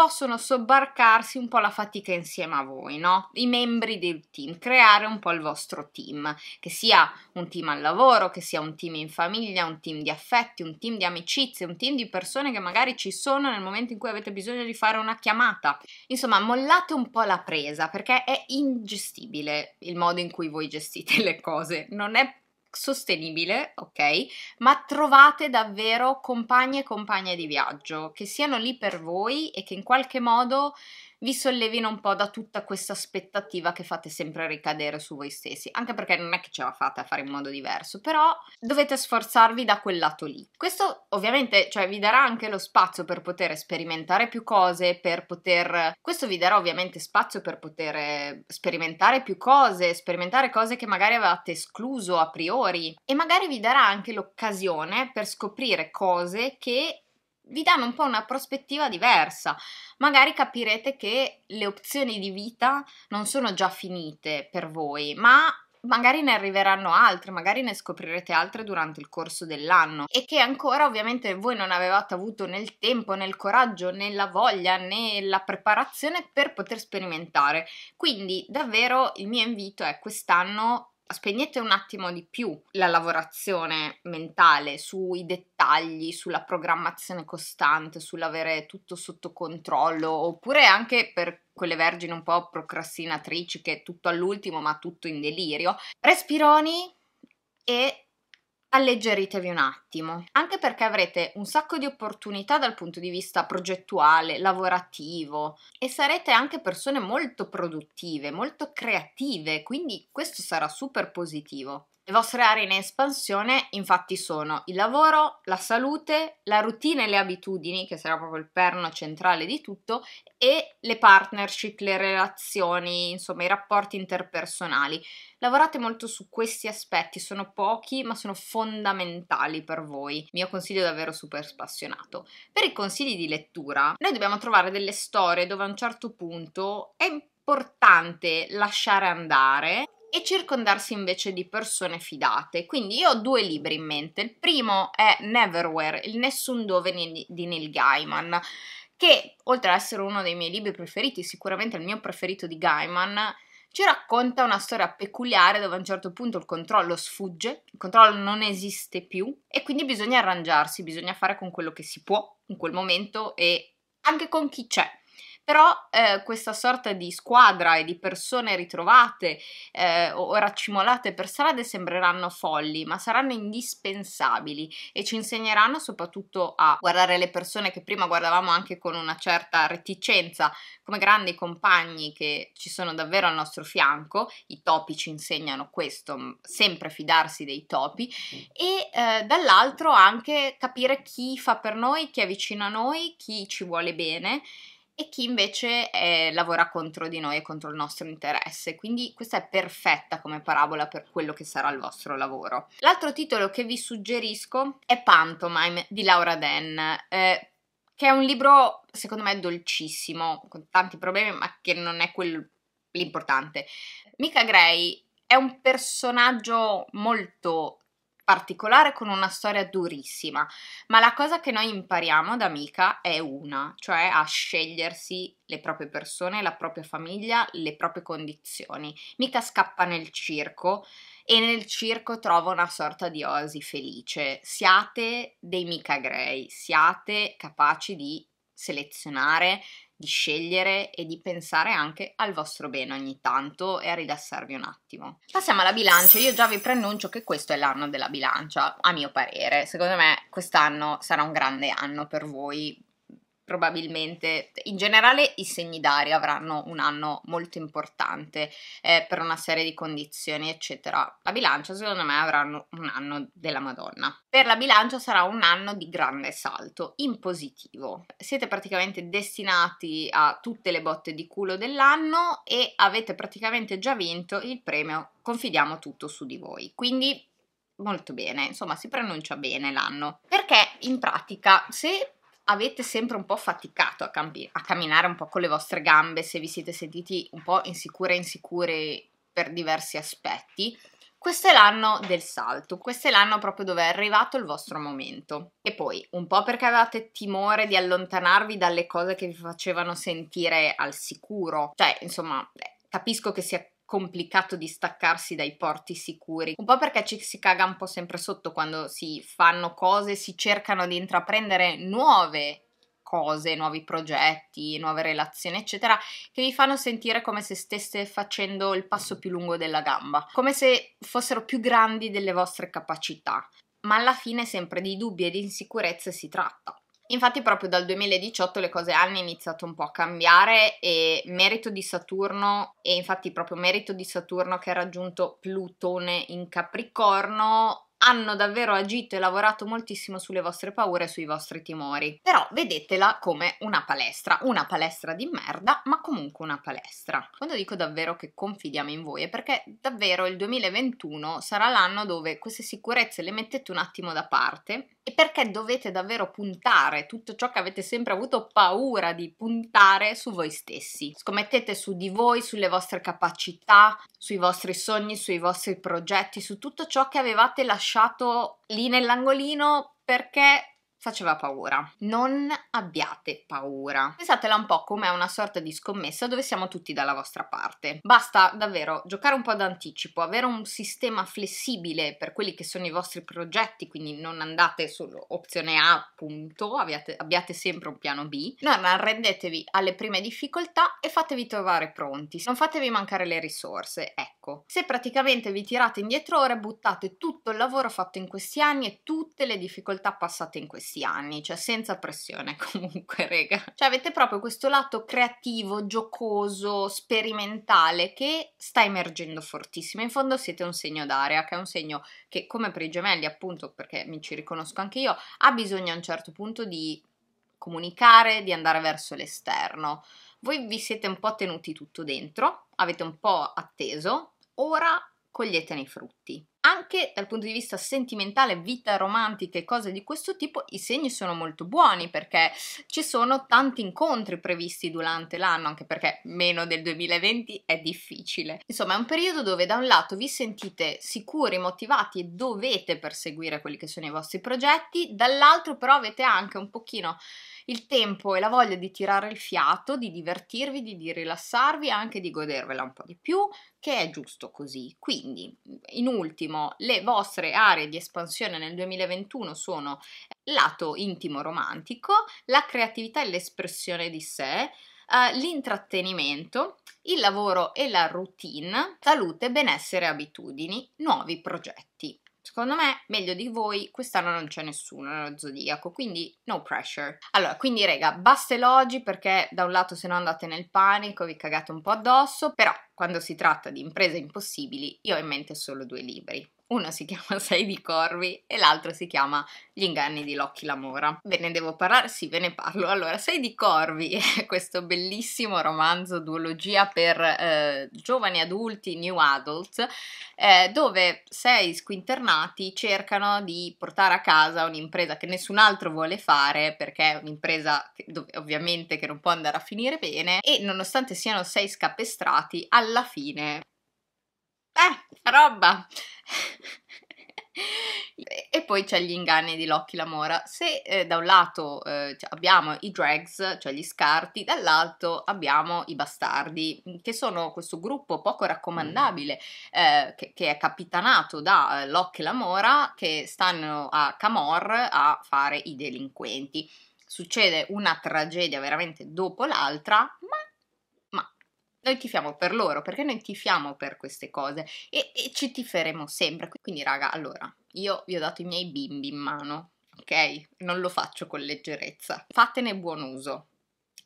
possono sobbarcarsi un po' la fatica insieme a voi, no? I membri del team, creare un po' il vostro team, che sia un team al lavoro, che sia un team in famiglia, un team di affetti, un team di amicizie, un team di persone che magari ci sono nel momento in cui avete bisogno di fare una chiamata. Insomma, mollate un po' la presa perché è ingestibile il modo in cui voi gestite le cose, non è sostenibile, ok? Ma trovate davvero compagni e compagne di viaggio che siano lì per voi e che in qualche modo vi sollevino un po' da tutta questa aspettativa che fate sempre ricadere su voi stessi, anche perché non è che ce la fate a fare in modo diverso, però dovete sforzarvi da quel lato lì. Questo ovviamente cioè, vi darà anche lo spazio per poter sperimentare più cose, per poter... Questo vi darà ovviamente spazio per poter eh, sperimentare più cose, sperimentare cose che magari avevate escluso a priori e magari vi darà anche l'occasione per scoprire cose che vi danno un po' una prospettiva diversa. Magari capirete che le opzioni di vita non sono già finite per voi, ma magari ne arriveranno altre, magari ne scoprirete altre durante il corso dell'anno e che ancora ovviamente voi non avevate avuto nel tempo, nel coraggio, nella voglia, nella preparazione per poter sperimentare. Quindi davvero il mio invito è quest'anno spegnete un attimo di più la lavorazione mentale sui dettagli, sulla programmazione costante, sull'avere tutto sotto controllo, oppure anche per quelle vergini un po' procrastinatrici che tutto all'ultimo ma tutto in delirio. Respironi e Alleggeritevi un attimo, anche perché avrete un sacco di opportunità dal punto di vista progettuale, lavorativo e sarete anche persone molto produttive, molto creative, quindi questo sarà super positivo. Le vostre aree in espansione infatti sono il lavoro, la salute, la routine e le abitudini, che sarà proprio il perno centrale di tutto, e le partnership, le relazioni, insomma i rapporti interpersonali. Lavorate molto su questi aspetti, sono pochi ma sono fondamentali per voi. Mio consiglio è davvero super spassionato. Per i consigli di lettura, noi dobbiamo trovare delle storie dove a un certo punto è importante lasciare andare e circondarsi invece di persone fidate. Quindi io ho due libri in mente. Il primo è Neverwhere, il Nessun Dove di Neil Gaiman, che oltre ad essere uno dei miei libri preferiti, sicuramente il mio preferito di Gaiman, ci racconta una storia peculiare dove a un certo punto il controllo sfugge, il controllo non esiste più e quindi bisogna arrangiarsi, bisogna fare con quello che si può in quel momento e anche con chi c'è però eh, questa sorta di squadra e di persone ritrovate eh, o raccimolate per strade sembreranno folli, ma saranno indispensabili e ci insegneranno soprattutto a guardare le persone che prima guardavamo anche con una certa reticenza, come grandi compagni che ci sono davvero al nostro fianco, i topi ci insegnano questo, sempre fidarsi dei topi, e eh, dall'altro anche capire chi fa per noi, chi è vicino a noi, chi ci vuole bene e chi invece eh, lavora contro di noi e contro il nostro interesse. Quindi questa è perfetta come parabola per quello che sarà il vostro lavoro. L'altro titolo che vi suggerisco è Pantomime di Laura Den, eh, che è un libro secondo me dolcissimo, con tanti problemi, ma che non è quello l'importante. Mika Gray è un personaggio molto particolare con una storia durissima, ma la cosa che noi impariamo da Mika è una, cioè a scegliersi le proprie persone, la propria famiglia, le proprie condizioni. Mika scappa nel circo e nel circo trova una sorta di oasi felice. Siate dei Mika Grey, siate capaci di selezionare di scegliere e di pensare anche al vostro bene ogni tanto e a rilassarvi un attimo. Passiamo alla bilancia, io già vi preannuncio che questo è l'anno della bilancia, a mio parere. Secondo me quest'anno sarà un grande anno per voi, probabilmente in generale i segni d'aria avranno un anno molto importante eh, per una serie di condizioni eccetera la bilancia secondo me avranno un anno della madonna per la bilancia sarà un anno di grande salto in positivo siete praticamente destinati a tutte le botte di culo dell'anno e avete praticamente già vinto il premio confidiamo tutto su di voi quindi molto bene insomma si pronuncia bene l'anno perché in pratica se avete sempre un po' faticato a, cambi- a, camminare un po' con le vostre gambe, se vi siete sentiti un po' insicure e insicuri per diversi aspetti, questo è l'anno del salto, questo è l'anno proprio dove è arrivato il vostro momento. E poi, un po' perché avevate timore di allontanarvi dalle cose che vi facevano sentire al sicuro, cioè, insomma, eh, capisco che sia complicato staccarsi dai porti sicuri, un po' perché ci si caga un po' sempre sotto quando si fanno cose, si cercano di intraprendere nuove cose, nuovi progetti, nuove relazioni, eccetera, che vi fanno sentire come se stesse facendo il passo più lungo della gamba, come se fossero più grandi delle vostre capacità. Ma alla fine sempre di dubbi e di insicurezze si tratta. Infatti proprio dal 2018 le cose hanno iniziato un po' a cambiare e merito di Saturno, e infatti proprio merito di Saturno che ha raggiunto Plutone in Capricorno, hanno davvero agito e lavorato moltissimo sulle vostre paure e sui vostri timori. Però vedetela come una palestra, una palestra di merda, ma comunque una palestra. Quando dico davvero che confidiamo in voi è perché davvero il 2021 sarà l'anno dove queste sicurezze le mettete un attimo da parte e perché dovete davvero puntare tutto ciò che avete sempre avuto paura di puntare su voi stessi. Scommettete su di voi, sulle vostre capacità, sui vostri sogni, sui vostri progetti, su tutto ciò che avevate lasciato lasciato lì nell'angolino perché faceva paura. Non abbiate paura. Pensatela un po' come una sorta di scommessa dove siamo tutti dalla vostra parte. Basta davvero giocare un po' d'anticipo, avere un sistema flessibile per quelli che sono i vostri progetti, quindi non andate sull'opzione A, punto, abbiate, abbiate sempre un piano B. Non arrendetevi alle prime difficoltà e fatevi trovare pronti. Non fatevi mancare le risorse, ecco poco. Se praticamente vi tirate indietro ora buttate tutto il lavoro fatto in questi anni e tutte le difficoltà passate in questi anni, cioè senza pressione comunque, rega. Cioè avete proprio questo lato creativo, giocoso, sperimentale che sta emergendo fortissimo. In fondo siete un segno d'area, che è un segno che come per i gemelli, appunto, perché mi ci riconosco anche io, ha bisogno a un certo punto di comunicare, di andare verso l'esterno. Voi vi siete un po' tenuti tutto dentro, avete un po' atteso, ora coglietene i frutti. Anche dal punto di vista sentimentale, vita romantica e cose di questo tipo, i segni sono molto buoni perché ci sono tanti incontri previsti durante l'anno, anche perché meno del 2020 è difficile. Insomma, è un periodo dove da un lato vi sentite sicuri, motivati e dovete perseguire quelli che sono i vostri progetti, dall'altro però avete anche un pochino il tempo e la voglia di tirare il fiato, di divertirvi, di, di rilassarvi, anche di godervela un po' di più, che è giusto così. Quindi, in ultimo, le vostre aree di espansione nel 2021 sono lato intimo romantico, la creatività e l'espressione di sé, Uh, l'intrattenimento, il lavoro e la routine, salute, benessere, e abitudini, nuovi progetti. Secondo me, meglio di voi, quest'anno non c'è nessuno nello zodiaco, quindi no pressure. Allora, quindi rega, basta elogi perché da un lato se no andate nel panico, vi cagate un po' addosso, però quando si tratta di imprese impossibili, io ho in mente solo due libri. Uno si chiama Sei di Corvi e l'altro si chiama Gli inganni di Locchi Lamora. Ve ne devo parlare? Sì, ve ne parlo. Allora, Sei di Corvi è questo bellissimo romanzo duologia per eh, giovani adulti, new adults, eh, dove sei squinternati cercano di portare a casa un'impresa che nessun altro vuole fare perché è un'impresa che, ovviamente che non può andare a finire bene e nonostante siano sei scapestrati, alla fine... Eh, roba! e poi c'è gli inganni di Loki Lamora. Se eh, da un lato eh, cioè, abbiamo i drags, cioè gli scarti, dall'altro abbiamo i bastardi, che sono questo gruppo poco raccomandabile mm. eh, che, che, è capitanato da eh, Loki Lamora, che stanno a Camor a fare i delinquenti. Succede una tragedia veramente dopo l'altra, ma noi tifiamo per loro perché noi tifiamo per queste cose e, e ci tiferemo sempre. Quindi, raga, allora io vi ho dato i miei bimbi in mano, ok? Non lo faccio con leggerezza. Fatene buon uso.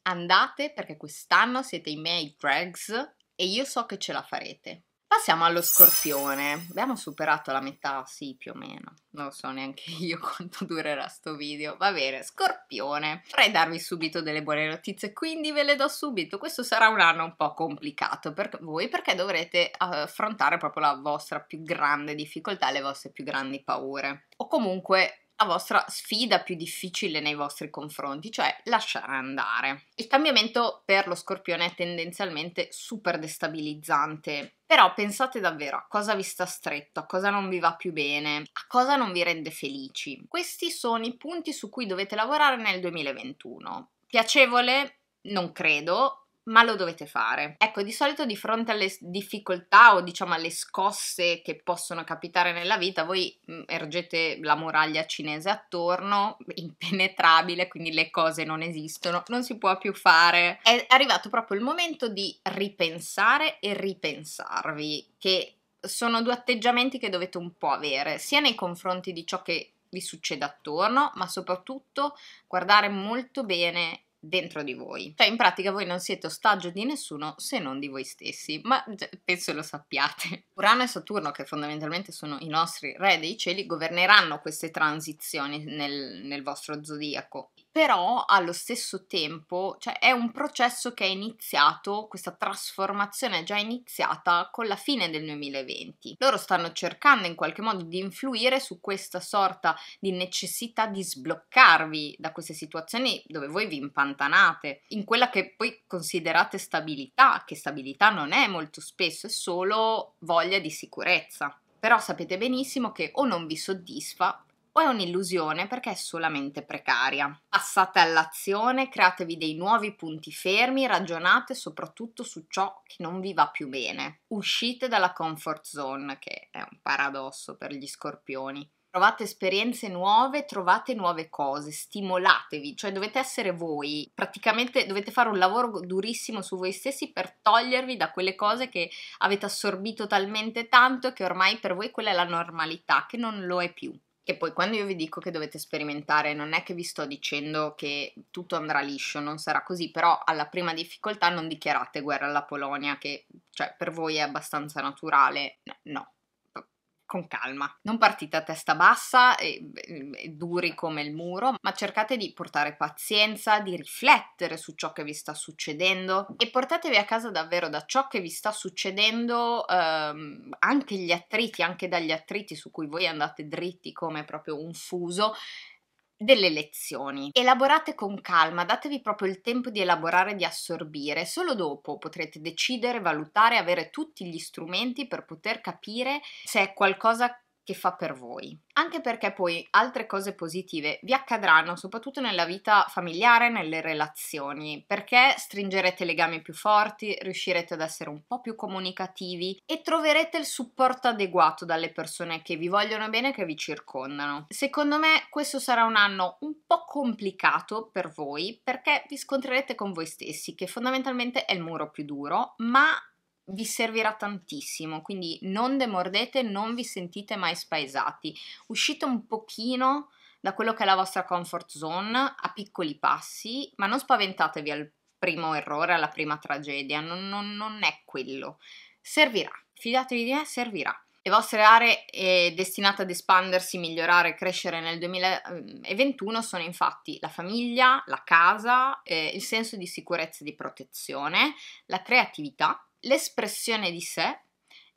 Andate perché quest'anno siete i miei drags e io so che ce la farete. Passiamo allo scorpione. Abbiamo superato la metà, sì, più o meno. Non so neanche io quanto durerà sto video. Va bene, scorpione. Vorrei darvi subito delle buone notizie, quindi ve le do subito. Questo sarà un anno un po' complicato per voi perché dovrete eh, affrontare proprio la vostra più grande difficoltà, le vostre più grandi paure. O comunque vostra sfida più difficile nei vostri confronti, cioè lasciare andare. Il cambiamento per lo scorpione è tendenzialmente super destabilizzante, però pensate davvero a cosa vi sta stretto, a cosa non vi va più bene, a cosa non vi rende felici. Questi sono i punti su cui dovete lavorare nel 2021. Piacevole? Non credo, ma lo dovete fare. Ecco, di solito di fronte alle difficoltà o diciamo alle scosse che possono capitare nella vita, voi mm, ergete la muraglia cinese attorno, impenetrabile, quindi le cose non esistono, non si può più fare. È arrivato proprio il momento di ripensare e ripensarvi, che sono due atteggiamenti che dovete un po' avere, sia nei confronti di ciò che vi succede attorno, ma soprattutto guardare molto bene dentro di voi. Cioè, in pratica voi non siete ostaggio di nessuno se non di voi stessi, ma cioè, penso lo sappiate. Urano e Saturno, che fondamentalmente sono i nostri re dei cieli, governeranno queste transizioni nel, nel vostro zodiaco però allo stesso tempo cioè, è un processo che è iniziato, questa trasformazione è già iniziata con la fine del 2020. Loro stanno cercando in qualche modo di influire su questa sorta di necessità di sbloccarvi da queste situazioni dove voi vi impantanate, in quella che poi considerate stabilità, che stabilità non è molto spesso, è solo voglia di sicurezza però sapete benissimo che o non vi soddisfa o è un'illusione perché è solamente precaria. Passate all'azione, createvi dei nuovi punti fermi, ragionate soprattutto su ciò che non vi va più bene. Uscite dalla comfort zone, che è un paradosso per gli scorpioni. Provate esperienze nuove, trovate nuove cose, stimolatevi, cioè dovete essere voi, praticamente dovete fare un lavoro durissimo su voi stessi per togliervi da quelle cose che avete assorbito talmente tanto che ormai per voi quella è la normalità, che non lo è più. E poi quando io vi dico che dovete sperimentare, non è che vi sto dicendo che tutto andrà liscio, non sarà così, però alla prima difficoltà non dichiarate guerra alla Polonia, che cioè, per voi è abbastanza naturale, no, no con calma. Non partite a testa bassa e, e duri come il muro, ma cercate di portare pazienza, di riflettere su ciò che vi sta succedendo e portatevi a casa davvero da ciò che vi sta succedendo ehm, anche gli attriti, anche dagli attriti su cui voi andate dritti come proprio un fuso, delle lezioni. Elaborate con calma, datevi proprio il tempo di elaborare e di assorbire, solo dopo potrete decidere, valutare, avere tutti gli strumenti per poter capire se è qualcosa che che fa per voi. Anche perché poi altre cose positive vi accadranno soprattutto nella vita familiare, nelle relazioni, perché stringerete legami più forti, riuscirete ad essere un po' più comunicativi e troverete il supporto adeguato dalle persone che vi vogliono bene e che vi circondano. Secondo me questo sarà un anno un po' complicato per voi perché vi scontrerete con voi stessi, che fondamentalmente è il muro più duro, ma vi servirà tantissimo, quindi non demordete, non vi sentite mai spaesati. Uscite un pochino da quello che è la vostra comfort zone a piccoli passi, ma non spaventatevi al primo errore, alla prima tragedia, non, non, non è quello. Servirà, fidatevi di me, servirà. Le vostre aree eh, destinate ad espandersi, migliorare e crescere nel 2021 ehm, sono infatti la famiglia, la casa, eh, il senso di sicurezza e di protezione, la creatività, l'espressione di sé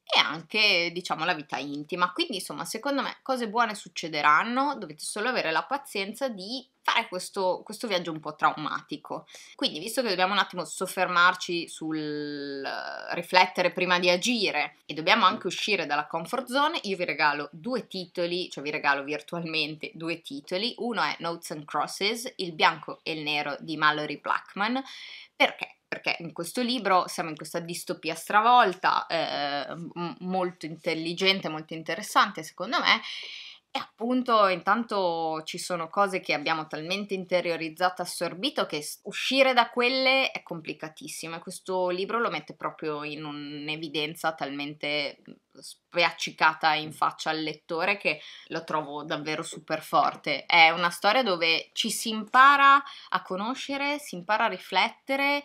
e anche diciamo la vita intima. Quindi insomma, secondo me cose buone succederanno, dovete solo avere la pazienza di fare questo, questo viaggio un po' traumatico. Quindi, visto che dobbiamo un attimo soffermarci sul eh, riflettere prima di agire e dobbiamo anche uscire dalla comfort zone, io vi regalo due titoli, cioè vi regalo virtualmente due titoli. Uno è Notes and Crosses, il bianco e il nero di Mallory Blackman. Perché? perché in questo libro siamo in questa distopia stravolta, eh, molto intelligente, molto interessante secondo me, e appunto, intanto ci sono cose che abbiamo talmente interiorizzato, assorbito, che uscire da quelle è complicatissimo. E questo libro lo mette proprio in un'evidenza talmente mm, spiaccicata in mm. faccia al lettore che lo trovo davvero super forte. È una storia dove ci si impara a conoscere, si impara a riflettere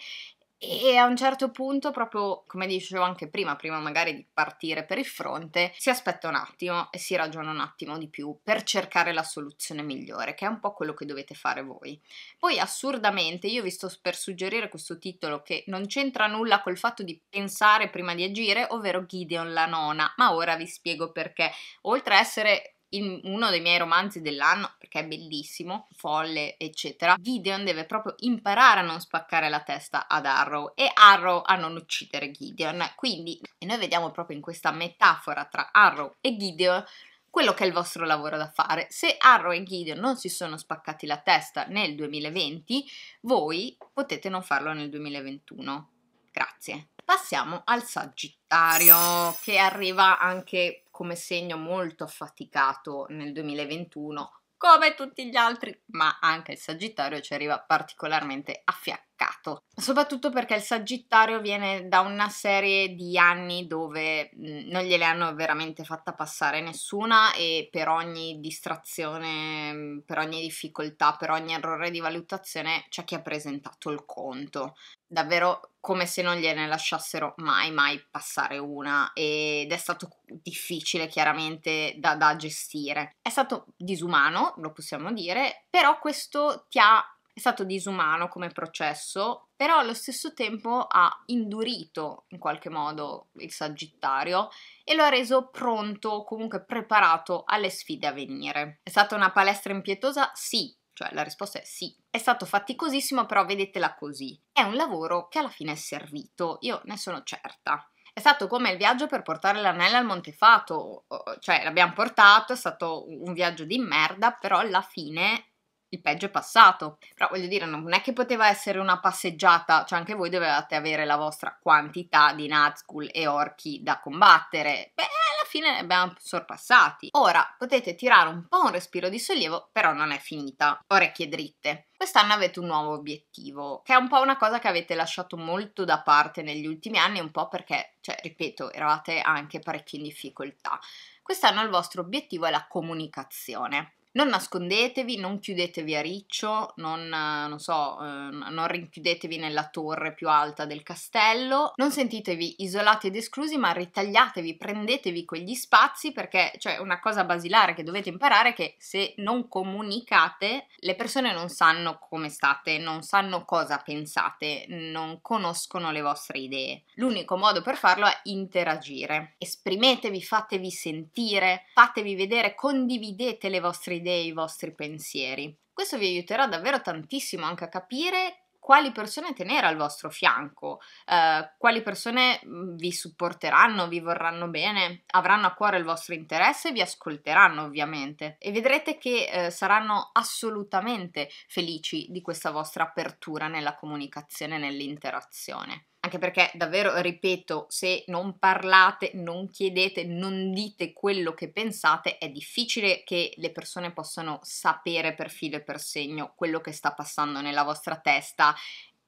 e a un certo punto, proprio come dicevo anche prima, prima magari di partire per il fronte, si aspetta un attimo e si ragiona un attimo di più per cercare la soluzione migliore, che è un po' quello che dovete fare voi. Poi assurdamente io vi sto per suggerire questo titolo che non c'entra nulla col fatto di pensare prima di agire, ovvero Gideon la nona, ma ora vi spiego perché. Oltre a essere il, uno dei miei romanzi dell'anno, perché è bellissimo, folle, eccetera, Gideon deve proprio imparare a non spaccare la testa ad Arrow e Arrow a non uccidere Gideon. Quindi, e noi vediamo proprio in questa metafora tra Arrow e Gideon quello che è il vostro lavoro da fare. Se Arrow e Gideon non si sono spaccati la testa nel 2020, voi potete non farlo nel 2021. Grazie. Passiamo al Sagittario, che arriva anche come segno molto affaticato nel 2021, come tutti gli altri, ma anche il Sagittario ci arriva particolarmente affiaccato peccato, soprattutto perché il Sagittario viene da una serie di anni dove mhmm, non gliele hanno veramente fatta passare nessuna e per ogni distrazione, mhmm, per ogni difficoltà, per ogni errore di valutazione c'è chi ha presentato il conto. Davvero come se non gliene lasciassero mai mai passare una ed è stato difficile chiaramente da, da gestire. È stato disumano, lo possiamo dire, però questo ti ha è stato disumano come processo, però allo stesso tempo ha indurito in qualche modo il Sagittario e lo ha reso pronto comunque preparato alle sfide a venire. È stata una palestra impietosa? Sì, cioè la risposta è sì. È stato faticosissimo, però vedetela così. È un lavoro che alla fine è servito, io ne sono certa. È stato come il viaggio per portare l'anello al Montefato, cioè l'abbiamo portato, è stato un viaggio di merda, però alla fine il peggio è passato. Però voglio dire, non è che poteva essere una passeggiata, cioè anche voi dovevate avere la vostra quantità di Nazgul e orchi da combattere. Beh, alla fine ne abbiamo sorpassati. Ora potete tirare un po' un respiro di sollievo, però non è finita. Orecchie dritte. Quest'anno avete un nuovo obiettivo, che è un po' una cosa che avete lasciato molto da parte negli ultimi anni, un po' perché, cioè, ripeto, eravate anche parecchie in difficoltà. Quest'anno il vostro obiettivo è la comunicazione. Non nascondetevi, non chiudetevi a riccio, non, non, so, ehm, non rinchiudetevi nella torre più alta del castello, non sentitevi isolati ed esclusi, ma ritagliatevi, prendetevi quegli spazi perché cioè, una cosa basilare che dovete imparare è che se non comunicate le persone non sanno come state, non sanno cosa pensate, non conoscono le vostre idee. L'unico modo per farlo è interagire. Esprimetevi, fatevi sentire, fatevi vedere, condividete le vostre idee vostri idee, i vostri pensieri. Questo vi aiuterà davvero tantissimo anche a capire quali persone tenere al vostro fianco, eh, quali persone mm, vi supporteranno, vi vorranno bene, avranno a cuore il vostro interesse e vi ascolteranno ovviamente e vedrete che eh, saranno assolutamente felici di questa vostra apertura nella comunicazione e nell'interazione anche perché davvero, ripeto, se non parlate, non chiedete, non dite quello che pensate, è difficile che le persone possano sapere per filo e per segno quello che sta passando nella vostra testa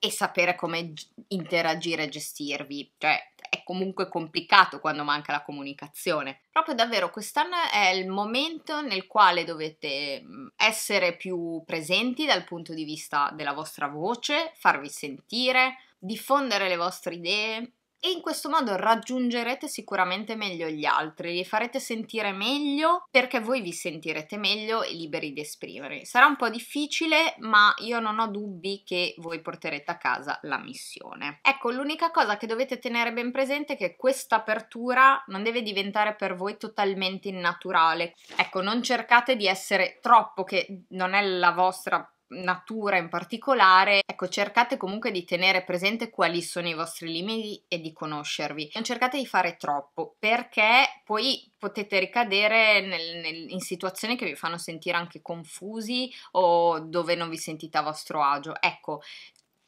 e sapere come interagire e gestirvi, cioè è comunque complicato quando manca la comunicazione. Proprio davvero quest'anno è il momento nel quale dovete essere più presenti dal punto di vista della vostra voce, farvi sentire, diffondere le vostre idee, e in questo modo raggiungerete sicuramente meglio gli altri, li farete sentire meglio perché voi vi sentirete meglio e liberi di esprimervi. Sarà un po' difficile, ma io non ho dubbi che voi porterete a casa la missione. Ecco, l'unica cosa che dovete tenere ben presente è che questa apertura non deve diventare per voi totalmente innaturale. Ecco, non cercate di essere troppo che non è la vostra natura in particolare, ecco, cercate comunque di tenere presente quali sono i vostri limiti e di conoscervi. Non cercate di fare troppo perché poi potete ricadere nel, nel, in situazioni che vi fanno sentire anche confusi o dove non vi sentite a vostro agio. Ecco,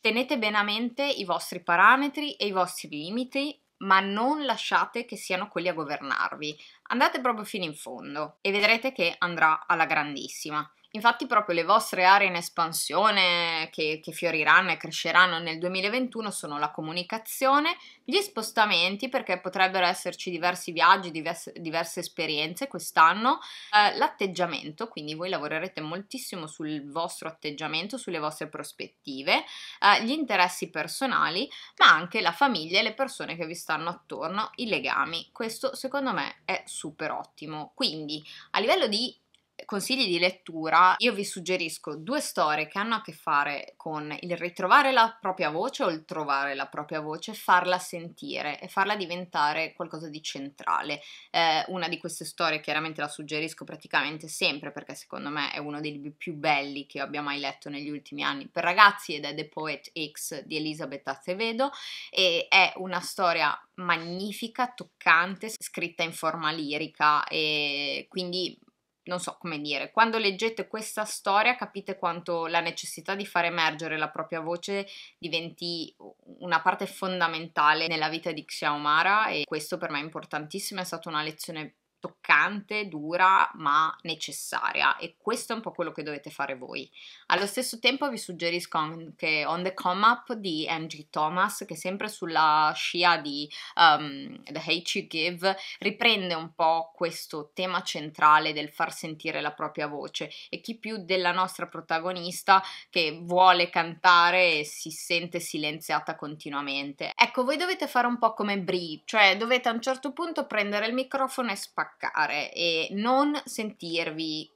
tenete bene a mente i vostri parametri e i vostri limiti ma non lasciate che siano quelli a governarvi. Andate proprio fino in fondo e vedrete che andrà alla grandissima. Infatti proprio le vostre aree in espansione che, che, fioriranno e cresceranno nel 2021 sono la comunicazione, gli spostamenti perché potrebbero esserci diversi viaggi, diverse, diverse esperienze quest'anno, eh, l'atteggiamento, quindi voi lavorerete moltissimo sul vostro atteggiamento, sulle vostre prospettive, eh, gli interessi personali, ma anche la famiglia e le persone che vi stanno attorno, i legami. Questo secondo me è super ottimo. Quindi a livello di consigli di lettura, io vi suggerisco due storie che hanno a che fare con il ritrovare la propria voce o il trovare la propria voce, farla sentire e farla diventare qualcosa di centrale. Eh, una di queste storie chiaramente la suggerisco praticamente sempre perché secondo me è uno dei libri più belli che abbia mai letto negli ultimi anni per ragazzi ed è The Poet X di Elisabeth Acevedo e è una storia magnifica, toccante, scritta in forma lirica e quindi non so come dire, quando leggete questa storia capite quanto la necessità di far emergere la propria voce diventi una parte fondamentale nella vita di Xiaomara e questo per me è importantissimo, è stata una lezione toccante, dura ma necessaria e questo è un po' quello che dovete fare voi. Allo stesso tempo vi suggerisco anche On the Come Up di Angie Thomas che sempre sulla scia di um, The Hate You Give riprende un po' questo tema centrale del far sentire la propria voce e chi più della nostra protagonista che vuole cantare e si sente silenziata continuamente. Ecco, voi dovete fare un po' come Brie, cioè dovete a un certo punto prendere il microfono e spaccare attaccare e non sentirvi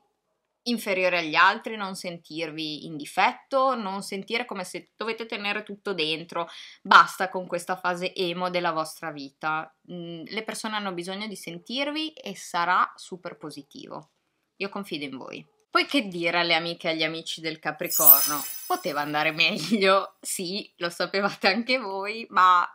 inferiore agli altri, non sentirvi in difetto, non sentire come se dovete tenere tutto dentro. Basta con questa fase emo della vostra vita. Mm, le persone hanno bisogno di sentirvi e sarà super positivo. Io confido in voi. Poi che dire alle amiche e agli amici del Capricorno? Poteva andare meglio, sì, lo sapevate anche voi, ma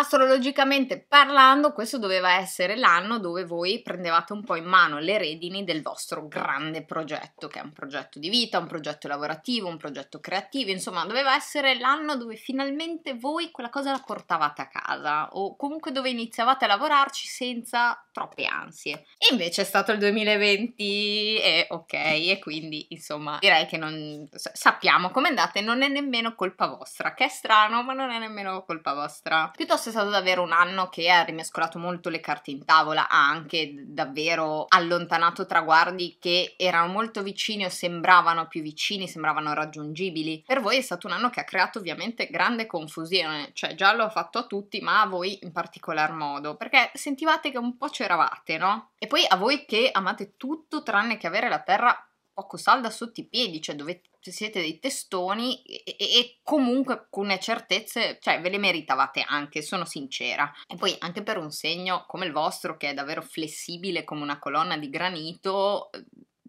astrologicamente parlando, questo doveva essere l'anno dove voi prendevate un po' in mano le redini del vostro grande progetto, che è un progetto di vita, un progetto lavorativo, un progetto creativo, insomma, doveva essere l'anno dove finalmente voi quella cosa la portavate a casa o comunque dove iniziavate a lavorarci senza troppe ansie. E invece è stato il 2020 e ok, e quindi insomma, direi che non sappiamo come andate, non è nemmeno colpa vostra, che è strano, ma non è nemmeno colpa vostra. Piuttosto è stato davvero un anno che ha rimescolato molto le carte in tavola, ha anche davvero allontanato traguardi che erano molto vicini o sembravano più vicini, sembravano raggiungibili. Per voi è stato un anno che ha creato ovviamente grande confusione, cioè già l'ho fatto a tutti, ma a voi in particolar modo, perché sentivate che un po' c'eravate, no? E poi a voi che amate tutto tranne che avere la terra poco salda sotto i piedi, cioè dovete, siete dei testoni e, e comunque alcune certezze, cioè ve le meritavate anche, sono sincera. E poi anche per un segno come il vostro che è davvero flessibile come una colonna di granito,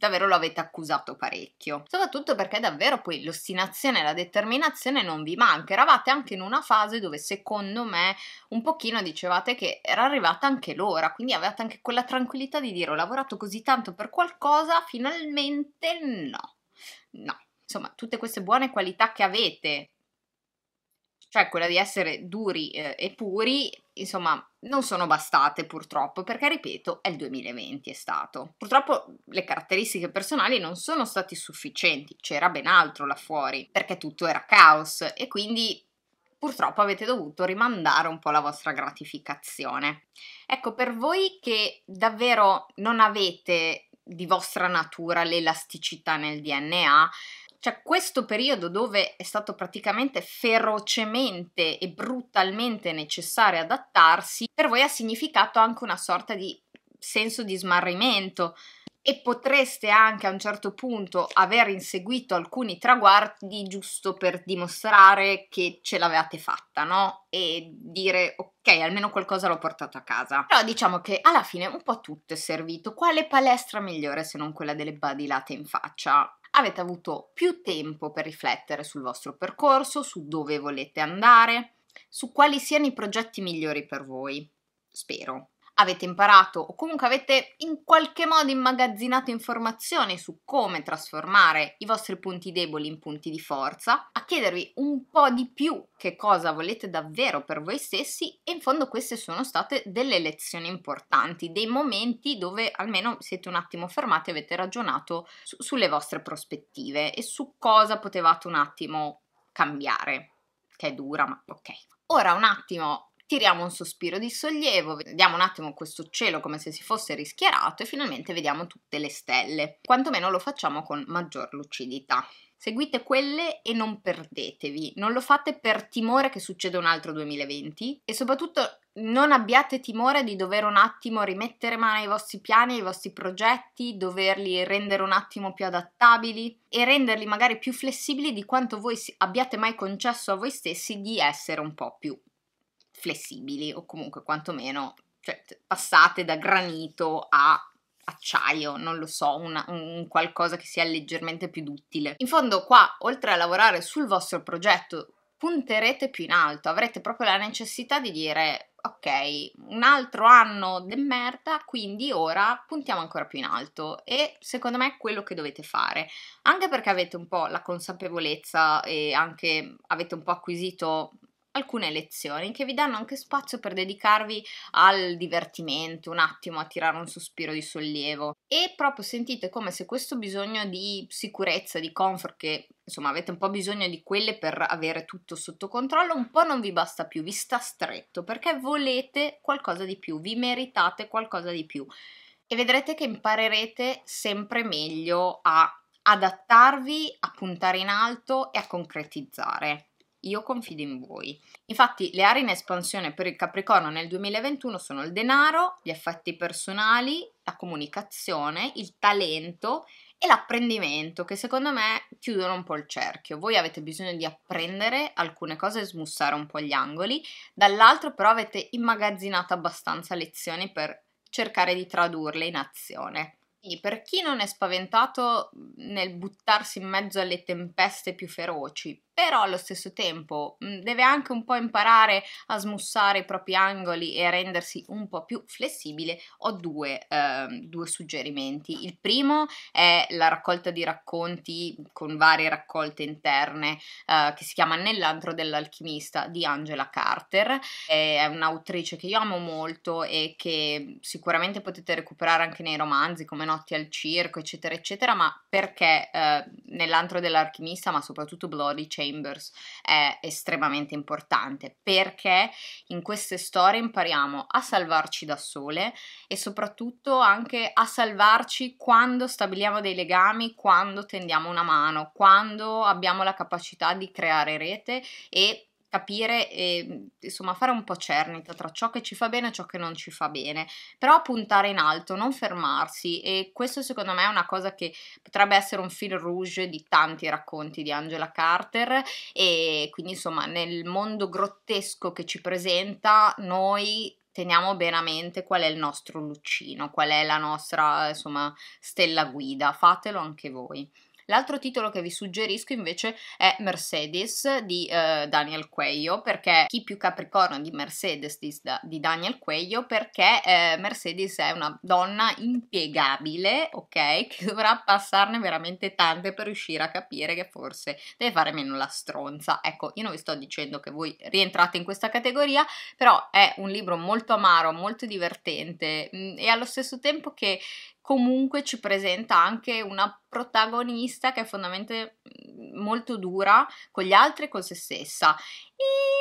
davvero lo avete accusato parecchio. Soprattutto perché davvero poi l'ostinazione e la determinazione non vi manca. Eravate anche in una fase dove secondo me un pochino dicevate che era arrivata anche l'ora, quindi avevate anche quella tranquillità di dire ho lavorato così tanto per qualcosa, finalmente no. No. Insomma, tutte queste buone qualità che avete, cioè quella di essere duri eh, e puri, insomma, non sono bastate purtroppo, perché ripeto, è il 2020 è stato. Purtroppo le caratteristiche personali non sono state sufficienti, c'era ben altro là fuori, perché tutto era caos e quindi purtroppo avete dovuto rimandare un po' la vostra gratificazione. Ecco, per voi che davvero non avete di vostra natura l'elasticità nel DNA, cioè questo periodo dove è stato praticamente ferocemente e brutalmente necessario adattarsi, per voi ha significato anche una sorta di senso di smarrimento e potreste anche a un certo punto aver inseguito alcuni traguardi giusto per dimostrare che ce l'avevate fatta, no? E dire ok, almeno qualcosa l'ho portato a casa. Però diciamo che alla fine un po' tutto è servito. Quale palestra migliore se non quella delle badilate in faccia? avete avuto più tempo per riflettere sul vostro percorso, su dove volete andare, su quali siano i progetti migliori per voi. Spero avete imparato o comunque avete in qualche modo immagazzinato informazioni su come trasformare i vostri punti deboli in punti di forza, a chiedervi un po' di più che cosa volete davvero per voi stessi e in fondo queste sono state delle lezioni importanti, dei momenti dove almeno siete un attimo fermati e avete ragionato su- sulle vostre prospettive e su cosa potevate un attimo cambiare, che è dura ma ok. Ora un attimo tiriamo un sospiro di sollievo, vediamo un attimo questo cielo come se si fosse rischiarato e finalmente vediamo tutte le stelle. Quantomeno lo facciamo con maggior lucidità. Seguite quelle e non perdetevi, non lo fate per timore che succeda un altro 2020 e soprattutto non abbiate timore di dover un attimo rimettere mano ai vostri piani, ai vostri progetti, doverli rendere un attimo più adattabili e renderli magari più flessibili di quanto voi abbiate mai concesso a voi stessi di essere un po' più flessibili o comunque quantomeno cioè, passate da granito a acciaio, non lo so, una, un qualcosa che sia leggermente più duttile. In fondo qua, oltre a lavorare sul vostro progetto, punterete più in alto, avrete proprio la necessità di dire ok, un altro anno de merda, quindi ora puntiamo ancora più in alto e secondo me è quello che dovete fare, anche perché avete un po' la consapevolezza e anche avete un po' acquisito alcune lezioni che vi danno anche spazio per dedicarvi al divertimento, un attimo a tirare un sospiro di sollievo e proprio sentite come se questo bisogno di sicurezza, di comfort che insomma avete un po' bisogno di quelle per avere tutto sotto controllo, un po' non vi basta più, vi sta stretto perché volete qualcosa di più, vi meritate qualcosa di più e vedrete che imparerete sempre meglio a adattarvi, a puntare in alto e a concretizzare io confido in voi. Infatti le aree in espansione per il Capricorno nel 2021 sono il denaro, gli affetti personali, la comunicazione, il talento e l'apprendimento che secondo me chiudono un po' il cerchio. Voi avete bisogno di apprendere alcune cose e smussare un po' gli angoli, dall'altro però avete immagazzinato abbastanza lezioni per cercare di tradurle in azione. Quindi per chi non è spaventato nel buttarsi in mezzo alle tempeste più feroci, però allo stesso tempo mhmm, deve anche un po' imparare a smussare i propri angoli e a rendersi un po' più flessibile, ho due, eh, due suggerimenti. Il primo è la raccolta di racconti con varie raccolte interne eh, che si chiama Nell'antro dell'alchimista di Angela Carter, è un'autrice che io amo molto e che sicuramente potete recuperare anche nei romanzi come Notti al circo, eccetera, eccetera, ma perché eh, Nell'antro dell'alchimista, ma soprattutto Bloody Chain, Chambers è estremamente importante perché in queste storie impariamo a salvarci da sole e soprattutto anche a salvarci quando stabiliamo dei legami, quando tendiamo una mano, quando abbiamo la capacità di creare rete e capire e mhmm, insomma fare un po' cernita tra ciò che ci fa bene e ciò che non ci fa bene, però puntare in alto, non fermarsi e questo secondo me è una cosa che potrebbe essere un fil rouge di tanti racconti di Angela Carter e quindi insomma nel mondo grottesco che ci presenta noi teniamo bene a mente qual è il nostro lucino, qual è la nostra insomma stella guida, fatelo anche voi. L'altro titolo che vi suggerisco invece è Mercedes di eh, Daniel Cuello, perché chi più capricorno di Mercedes di, di Daniel Cuello? Perché eh, Mercedes è una donna impiegabile, ok? Che dovrà passarne veramente tante per riuscire a capire che forse deve fare meno la stronza. Ecco, io non vi sto dicendo che voi rientrate in questa categoria, però è un libro molto amaro, molto divertente mh, mm, e allo stesso tempo che comunque ci presenta anche una protagonista che è fondamentalmente mm, molto dura con gli altri e con se stessa. E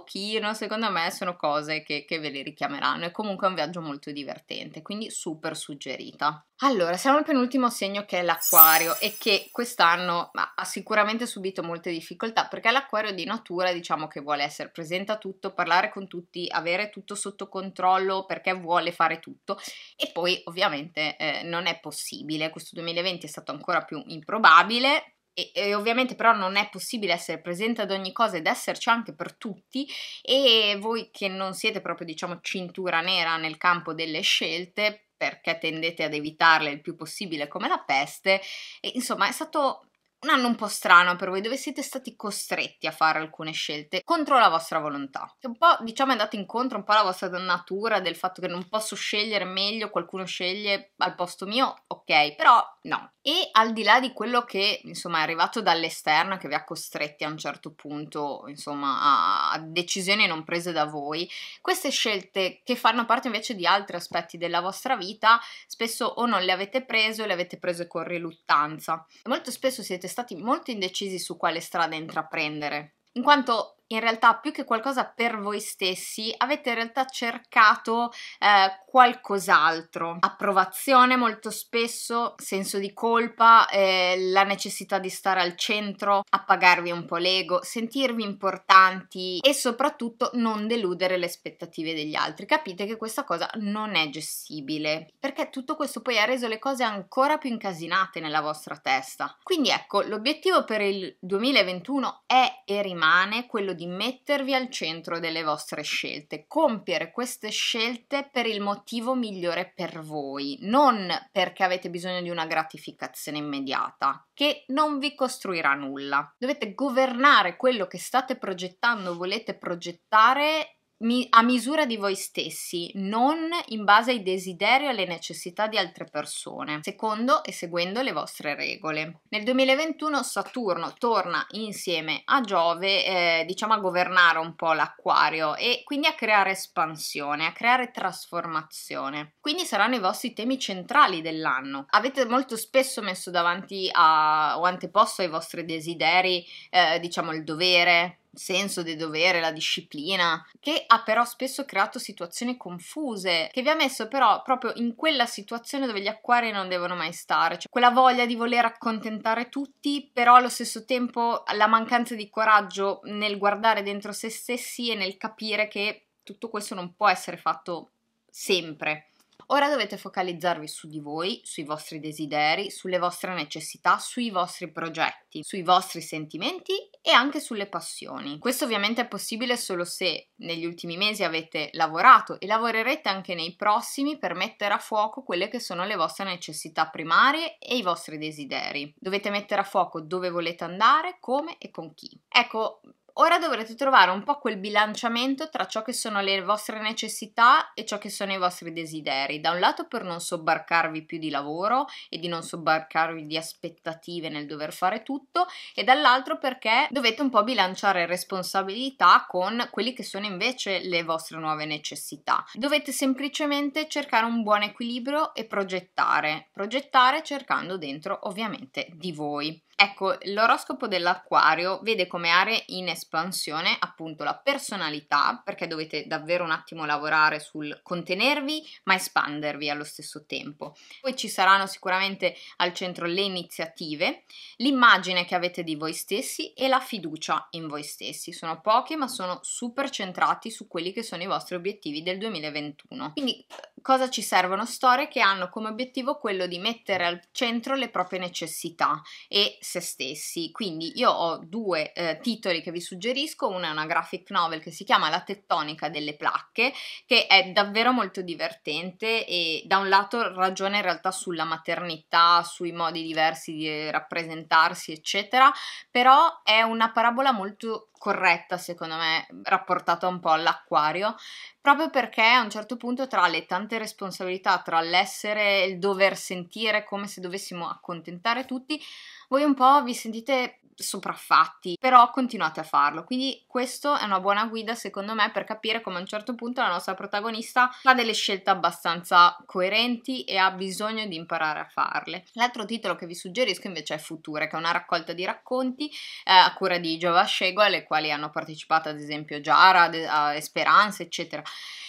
pochino, secondo me sono cose che, che ve le richiameranno. È comunque un viaggio molto divertente, quindi super suggerita. Allora, siamo al penultimo segno che è l'acquario e che quest'anno ha sicuramente subito molte difficoltà perché l'acquario di natura diciamo che vuole essere presente a tutto, parlare con tutti, avere tutto sotto controllo perché vuole fare tutto e poi ovviamente eh, non è possibile. Questo 2020 è stato ancora più improbabile e, e, ovviamente però non è possibile essere presente ad ogni cosa ed esserci anche per tutti e voi che non siete proprio diciamo cintura nera nel campo delle scelte perché tendete ad evitarle il più possibile come la peste e, insomma è stato un anno un po' strano per voi, dove siete stati costretti a fare alcune scelte contro la vostra volontà. Che un po', diciamo, è andato incontro un po' alla vostra natura del fatto che non posso scegliere meglio, qualcuno sceglie al posto mio, ok, però no. E al di là di quello che, insomma, è arrivato dall'esterno, che vi ha costretti a un certo punto, insomma, a decisioni non prese da voi, queste scelte che fanno parte invece di altri aspetti della vostra vita, spesso o non le avete prese o le avete prese con riluttanza. E molto spesso siete stati molto indecisi su quale strada intraprendere, in quanto in realtà più che qualcosa per voi stessi, avete in realtà cercato eh, qualcos'altro. Approvazione molto spesso, senso di colpa, eh, la necessità di stare al centro, appagarvi un po' l'ego, sentirvi importanti e soprattutto non deludere le aspettative degli altri. Capite che questa cosa non è gestibile, perché tutto questo poi ha reso le cose ancora più incasinate nella vostra testa. Quindi ecco, l'obiettivo per il 2021 è e rimane quello di mettervi al centro delle vostre scelte, compiere queste scelte per il motivo migliore per voi, non perché avete bisogno di una gratificazione immediata, che non vi costruirà nulla. Dovete governare quello che state progettando, volete progettare mi, a misura di voi stessi, non in base ai desideri e alle necessità di altre persone, secondo e seguendo le vostre regole. Nel 2021 Saturno torna insieme a Giove, eh, diciamo a governare un po' l'acquario e quindi a creare espansione, a creare trasformazione. Quindi saranno i vostri temi centrali dell'anno. Avete molto spesso messo davanti a, o anteposto ai vostri desideri, eh, diciamo il dovere, senso del dovere, la disciplina, che ha però spesso creato situazioni confuse, che vi ha messo però proprio in quella situazione dove gli acquari non devono mai stare, cioè quella voglia di voler accontentare tutti, però allo stesso tempo la mancanza di coraggio nel guardare dentro se stessi e nel capire che tutto questo non può essere fatto sempre. Ora dovete focalizzarvi su di voi, sui vostri desideri, sulle vostre necessità, sui vostri progetti, sui vostri sentimenti e anche sulle passioni. Questo ovviamente è possibile solo se negli ultimi mesi avete lavorato e lavorerete anche nei prossimi per mettere a fuoco quelle che sono le vostre necessità primarie e i vostri desideri. Dovete mettere a fuoco dove volete andare, come e con chi. Ecco, Ora dovrete trovare un po' quel bilanciamento tra ciò che sono le vostre necessità e ciò che sono i vostri desideri, da un lato per non sobbarcarvi più di lavoro e di non sobbarcarvi di aspettative nel dover fare tutto e dall'altro perché dovete un po' bilanciare responsabilità con quelli che sono invece le vostre nuove necessità. Dovete semplicemente cercare un buon equilibrio e progettare, progettare cercando dentro ovviamente di voi. Ecco, l'oroscopo dell'acquario vede come aree in espansione appunto la personalità, perché dovete davvero un attimo lavorare sul contenervi, ma espandervi allo stesso tempo. Poi ci saranno sicuramente al centro le iniziative, l'immagine che avete di voi stessi e la fiducia in voi stessi. Sono poche, ma sono super centrati su quelli che sono i vostri obiettivi del 2021. Quindi cosa ci servono storie che hanno come obiettivo quello di mettere al centro le proprie necessità e se stessi. Quindi io ho due eh, titoli che vi suggerisco, una è una graphic novel che si chiama La tettonica delle placche, che è davvero molto divertente e da un lato ragiona in realtà sulla maternità, sui modi diversi di rappresentarsi, eccetera, però è una parabola molto corretta secondo me, rapportata un po' all'acquario, proprio perché a un certo punto tra le tante responsabilità, tra l'essere e il dover sentire come se dovessimo accontentare tutti, voi un po' vi sentite sopraffatti, però continuate a farlo. Quindi questo è una buona guida secondo me per capire come a un certo punto la nostra protagonista fa delle scelte abbastanza coerenti e ha bisogno di imparare a farle. L'altro titolo che vi suggerisco invece è Future, che è una raccolta di racconti eh, a cura di Giova Scego, alle quali hanno partecipato ad esempio Giara, de- Esperanza, eccetera.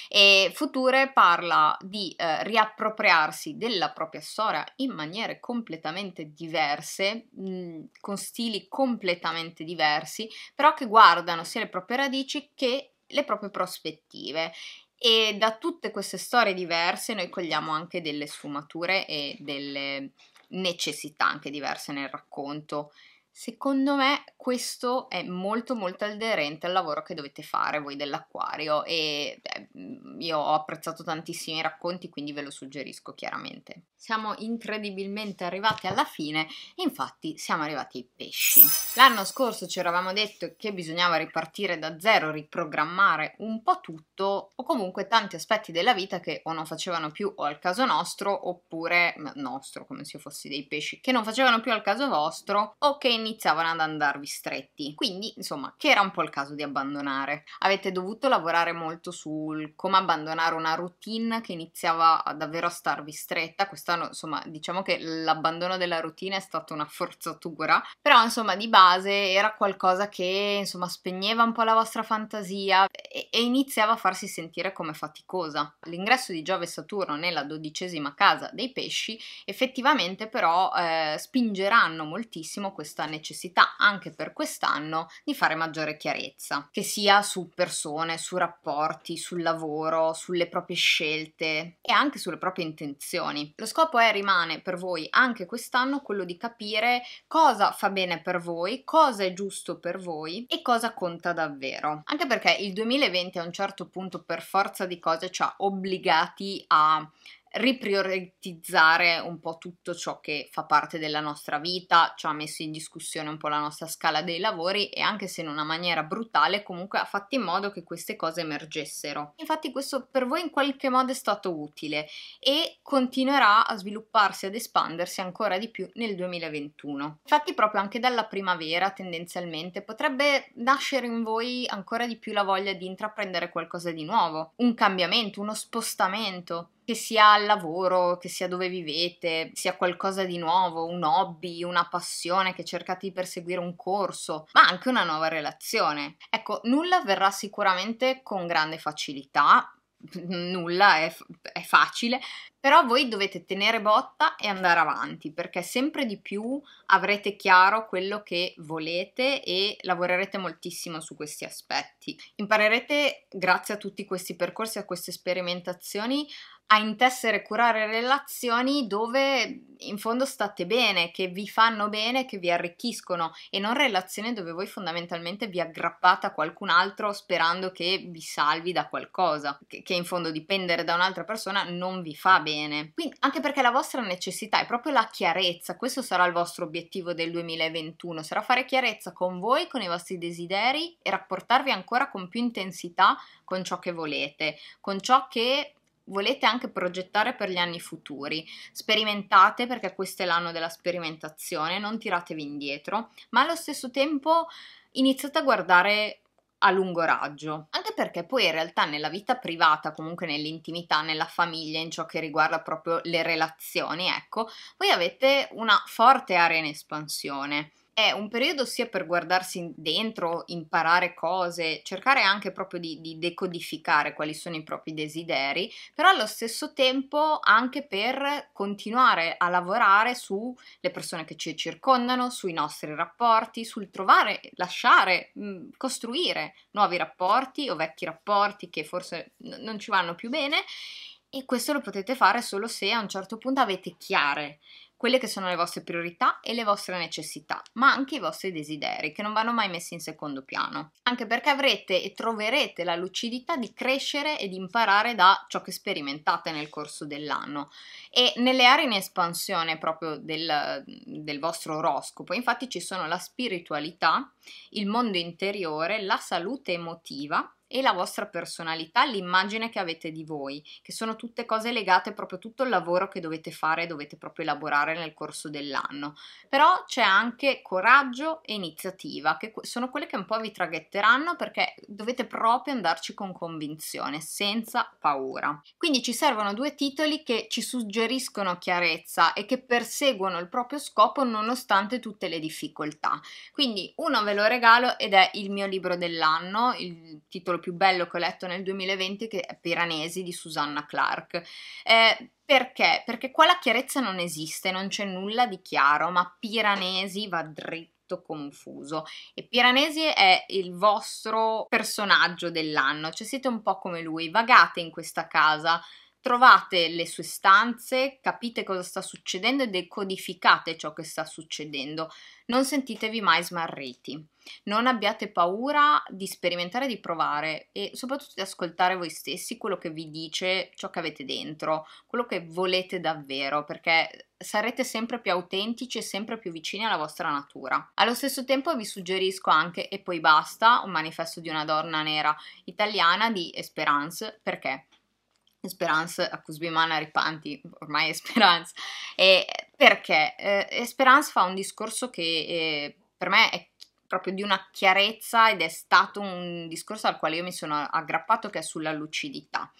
E Future parla di eh, riappropriarsi della propria storia in maniere completamente diverse, mh, con stili completamente diversi, però che guardano sia le proprie radici che le proprie prospettive. E da tutte queste storie diverse noi cogliamo anche delle sfumature e delle necessità anche diverse nel racconto Secondo me questo è molto molto aderente al lavoro che dovete fare voi dell'acquario e beh, mm, io ho apprezzato tantissimi i racconti quindi ve lo suggerisco chiaramente. Siamo incredibilmente arrivati alla fine e infatti siamo arrivati ai pesci. L'anno scorso ci eravamo detto che bisognava ripartire da zero, riprogrammare un po' tutto o comunque tanti aspetti della vita che o non facevano più o al caso nostro oppure nostro come se fossi dei pesci che non facevano più al caso vostro o che in iniziavano ad andarvi stretti, quindi insomma che era un po' il caso di abbandonare. Avete dovuto lavorare molto sul come abbandonare una routine che iniziava davvero a starvi stretta, quest'anno insomma diciamo che l'abbandono della routine è stata una forzatura, però insomma di base era qualcosa che insomma spegneva un po' la vostra fantasia e, e iniziava a farsi sentire come faticosa. L'ingresso di Giove e Saturno nella dodicesima casa dei pesci effettivamente però eh, spingeranno moltissimo questa necessità anche per quest'anno di fare maggiore chiarezza, che sia su persone, su rapporti, sul lavoro, sulle proprie scelte e anche sulle proprie intenzioni. Lo scopo è rimane per voi anche quest'anno quello di capire cosa fa bene per voi, cosa è giusto per voi e cosa conta davvero. Anche perché il 2020 a un certo punto per forza di cose ci ha obbligati a riprioritizzare un po' tutto ciò che fa parte della nostra vita, ci ha messo in discussione un po' la nostra scala dei lavori e anche se in una maniera brutale comunque ha fatto in modo che queste cose emergessero. Infatti questo per voi in qualche modo è stato utile e continuerà a svilupparsi, ad espandersi ancora di più nel 2021. Infatti proprio anche dalla primavera tendenzialmente potrebbe nascere in voi ancora di più la voglia di intraprendere qualcosa di nuovo, un cambiamento, uno spostamento che sia al lavoro, che sia dove vivete, sia qualcosa di nuovo, un hobby, una passione che cercate di perseguire, un corso, ma anche una nuova relazione. Ecco, nulla verrà sicuramente con grande facilità, nulla è, è facile, però voi dovete tenere botta e andare avanti perché sempre di più avrete chiaro quello che volete e lavorerete moltissimo su questi aspetti. Imparerete grazie a tutti questi percorsi, a queste sperimentazioni, a intessere e curare relazioni dove in fondo state bene, che vi fanno bene, che vi arricchiscono e non relazioni dove voi fondamentalmente vi aggrappate a qualcun altro sperando che vi salvi da qualcosa, che, che in fondo dipendere da un'altra persona non vi fa bene. Quindi anche perché la vostra necessità è proprio la chiarezza, questo sarà il vostro obiettivo del 2021, sarà fare chiarezza con voi, con i vostri desideri e rapportarvi ancora con più intensità con ciò che volete, con ciò che volete anche progettare per gli anni futuri. Sperimentate perché questo è l'anno della sperimentazione, non tiratevi indietro, ma allo stesso tempo iniziate a guardare a lungo raggio, anche perché poi in realtà nella vita privata, comunque nell'intimità, nella famiglia, in ciò che riguarda proprio le relazioni, ecco, voi avete una forte area in espansione è un periodo sia per guardarsi dentro, imparare cose, cercare anche proprio di, di, decodificare quali sono i propri desideri, però allo stesso tempo anche per continuare a lavorare sulle persone che ci circondano, sui nostri rapporti, sul trovare, lasciare, costruire nuovi rapporti o vecchi rapporti che forse non ci vanno più bene. E questo lo potete fare solo se a un certo punto avete chiare quelle che sono le vostre priorità e le vostre necessità, ma anche i vostri desideri, che non vanno mai messi in secondo piano. Anche perché avrete e troverete la lucidità di crescere e di imparare da ciò che sperimentate nel corso dell'anno. E nelle aree in espansione proprio del, del vostro oroscopo, infatti ci sono la spiritualità, il mondo interiore, la salute emotiva e la vostra personalità, l'immagine che avete di voi, che sono tutte cose legate proprio a tutto il lavoro che dovete fare e dovete proprio elaborare nel corso dell'anno. Però c'è anche coraggio e iniziativa, che sono quelle che un po' vi traghetteranno perché dovete proprio andarci con convinzione, senza paura. Quindi ci servono due titoli che ci suggeriscono chiarezza e che perseguono il proprio scopo nonostante tutte le difficoltà. Quindi uno ve lo regalo ed è il mio libro dell'anno, il titolo articolo più bello che ho letto nel 2020 che è Piranesi di Susanna Clark. Eh, perché? Perché qua la chiarezza non esiste, non c'è nulla di chiaro, ma Piranesi va dritto confuso. E Piranesi è il vostro personaggio dell'anno, cioè siete un po' come lui, vagate in questa casa trovate le sue stanze, capite cosa sta succedendo e decodificate ciò che sta succedendo. Non sentitevi mai smarriti. Non abbiate paura di sperimentare, di provare e soprattutto di ascoltare voi stessi quello che vi dice ciò che avete dentro, quello che volete davvero, perché sarete sempre più autentici e sempre più vicini alla vostra natura. Allo stesso tempo vi suggerisco anche E poi basta, un manifesto di una donna nera italiana di Esperance, perché? Esperance, Accusbimana Ripanti, ormai Esperanza. E perché? Esperanza eh, fa un discorso che eh, per me è proprio di una chiarezza ed è stato un discorso al quale io mi sono aggrappato che è sulla lucidità.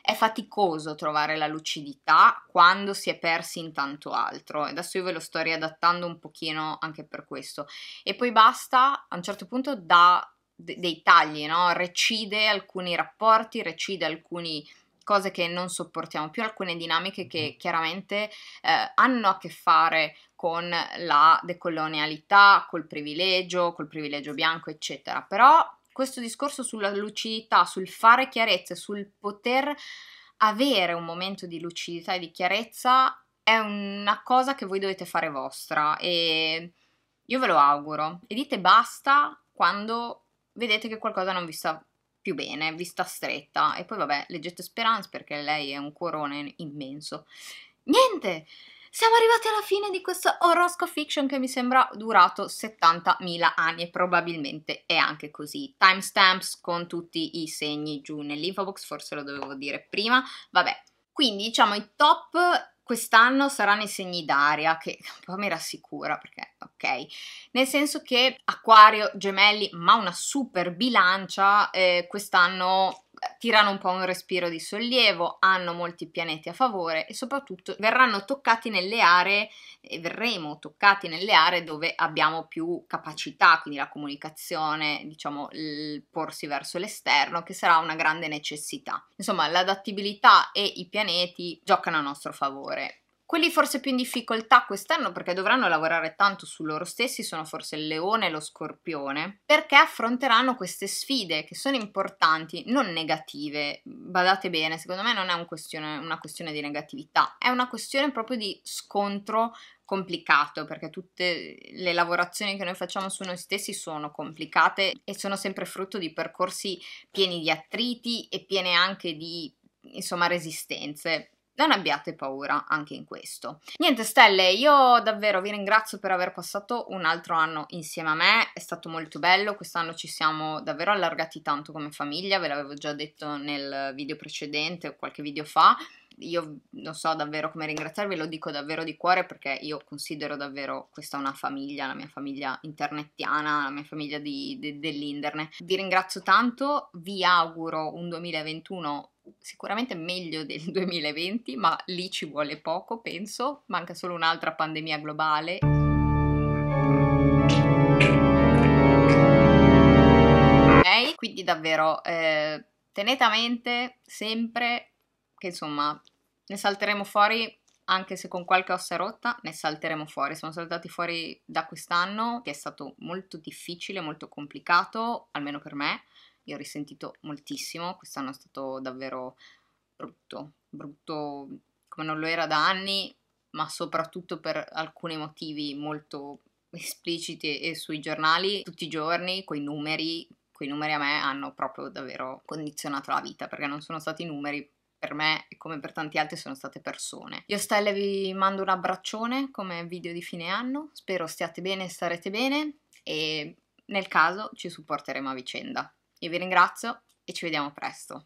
È faticoso trovare la lucidità quando si è persi in tanto altro. Adesso io ve lo sto riadattando un pochino anche per questo. E poi basta, a un certo punto, da dei tagli, no? Recide alcuni rapporti, recide alcuni cose che non sopportiamo più, alcune dinamiche che chiaramente eh, hanno a che fare con la decolonialità, col privilegio, col privilegio bianco, eccetera. Però questo discorso sulla lucidità, sul fare chiarezza, sul poter avere un momento di lucidità e di chiarezza è una cosa che voi dovete fare vostra e io ve lo auguro. E dite basta quando vedete che qualcosa non vi sta più bene, vista stretta. E poi vabbè, leggete Speranza perché lei è un cuorone immenso. Niente! Siamo arrivati alla fine di questo Orosco Fiction che mi sembra durato 70.000 anni e probabilmente è anche così. Timestamps con tutti i segni giù nell'infobox, forse lo dovevo dire prima. Vabbè, quindi diciamo i top quest'anno saranno i segni d'aria, che un po' mi rassicura perché, ok, nel senso che acquario, gemelli, ma una super bilancia, eh, quest'anno tirano un po' un respiro di sollievo, hanno molti pianeti a favore e soprattutto verranno toccati nelle aree e verremo toccati nelle aree dove abbiamo più capacità, quindi la comunicazione, diciamo, il porsi verso l'esterno, che sarà una grande necessità. Insomma, l'adattabilità e i pianeti giocano a nostro favore quelli forse più in difficoltà quest'anno perché dovranno lavorare tanto su loro stessi sono forse il leone e lo scorpione, perché affronteranno queste sfide che sono importanti, non negative. Badate bene, secondo me non è un questione, una questione di negatività, è una questione proprio di scontro complicato perché tutte le lavorazioni che noi facciamo su noi stessi sono complicate e sono sempre frutto di percorsi pieni di attriti e pieni anche di insomma resistenze non abbiate paura anche in questo. Niente stelle, io davvero vi ringrazio per aver passato un altro anno insieme a me, è stato molto bello, quest'anno ci siamo davvero allargati tanto come famiglia, ve l'avevo già detto nel video precedente o qualche video fa, io non so davvero come ringraziarvi, lo dico davvero di cuore perché io considero davvero questa una famiglia, la mia famiglia internettiana, la mia famiglia di, de, dell'internet. Vi ringrazio tanto, vi auguro un 2021 sicuramente meglio del 2020, ma lì ci vuole poco, penso. Manca solo un'altra pandemia globale. Ok, quindi davvero eh, tenete a mente sempre che insomma ne salteremo fuori anche se con qualche ossa rotta ne salteremo fuori. Siamo saltati fuori da quest'anno che è stato molto difficile, molto complicato, almeno per me io ho risentito moltissimo, quest'anno è stato davvero brutto, brutto come non lo era da anni, ma soprattutto per alcuni motivi molto espliciti e sui giornali tutti i giorni, coi numeri, quei numeri a me hanno proprio davvero condizionato la vita, perché non sono stati numeri per me e come per tanti altri sono state persone. Io Stelle vi mando un abbraccione come video di fine anno, spero stiate bene, starete bene e nel caso ci supporteremo a vicenda. Io vi ringrazio e ci vediamo presto.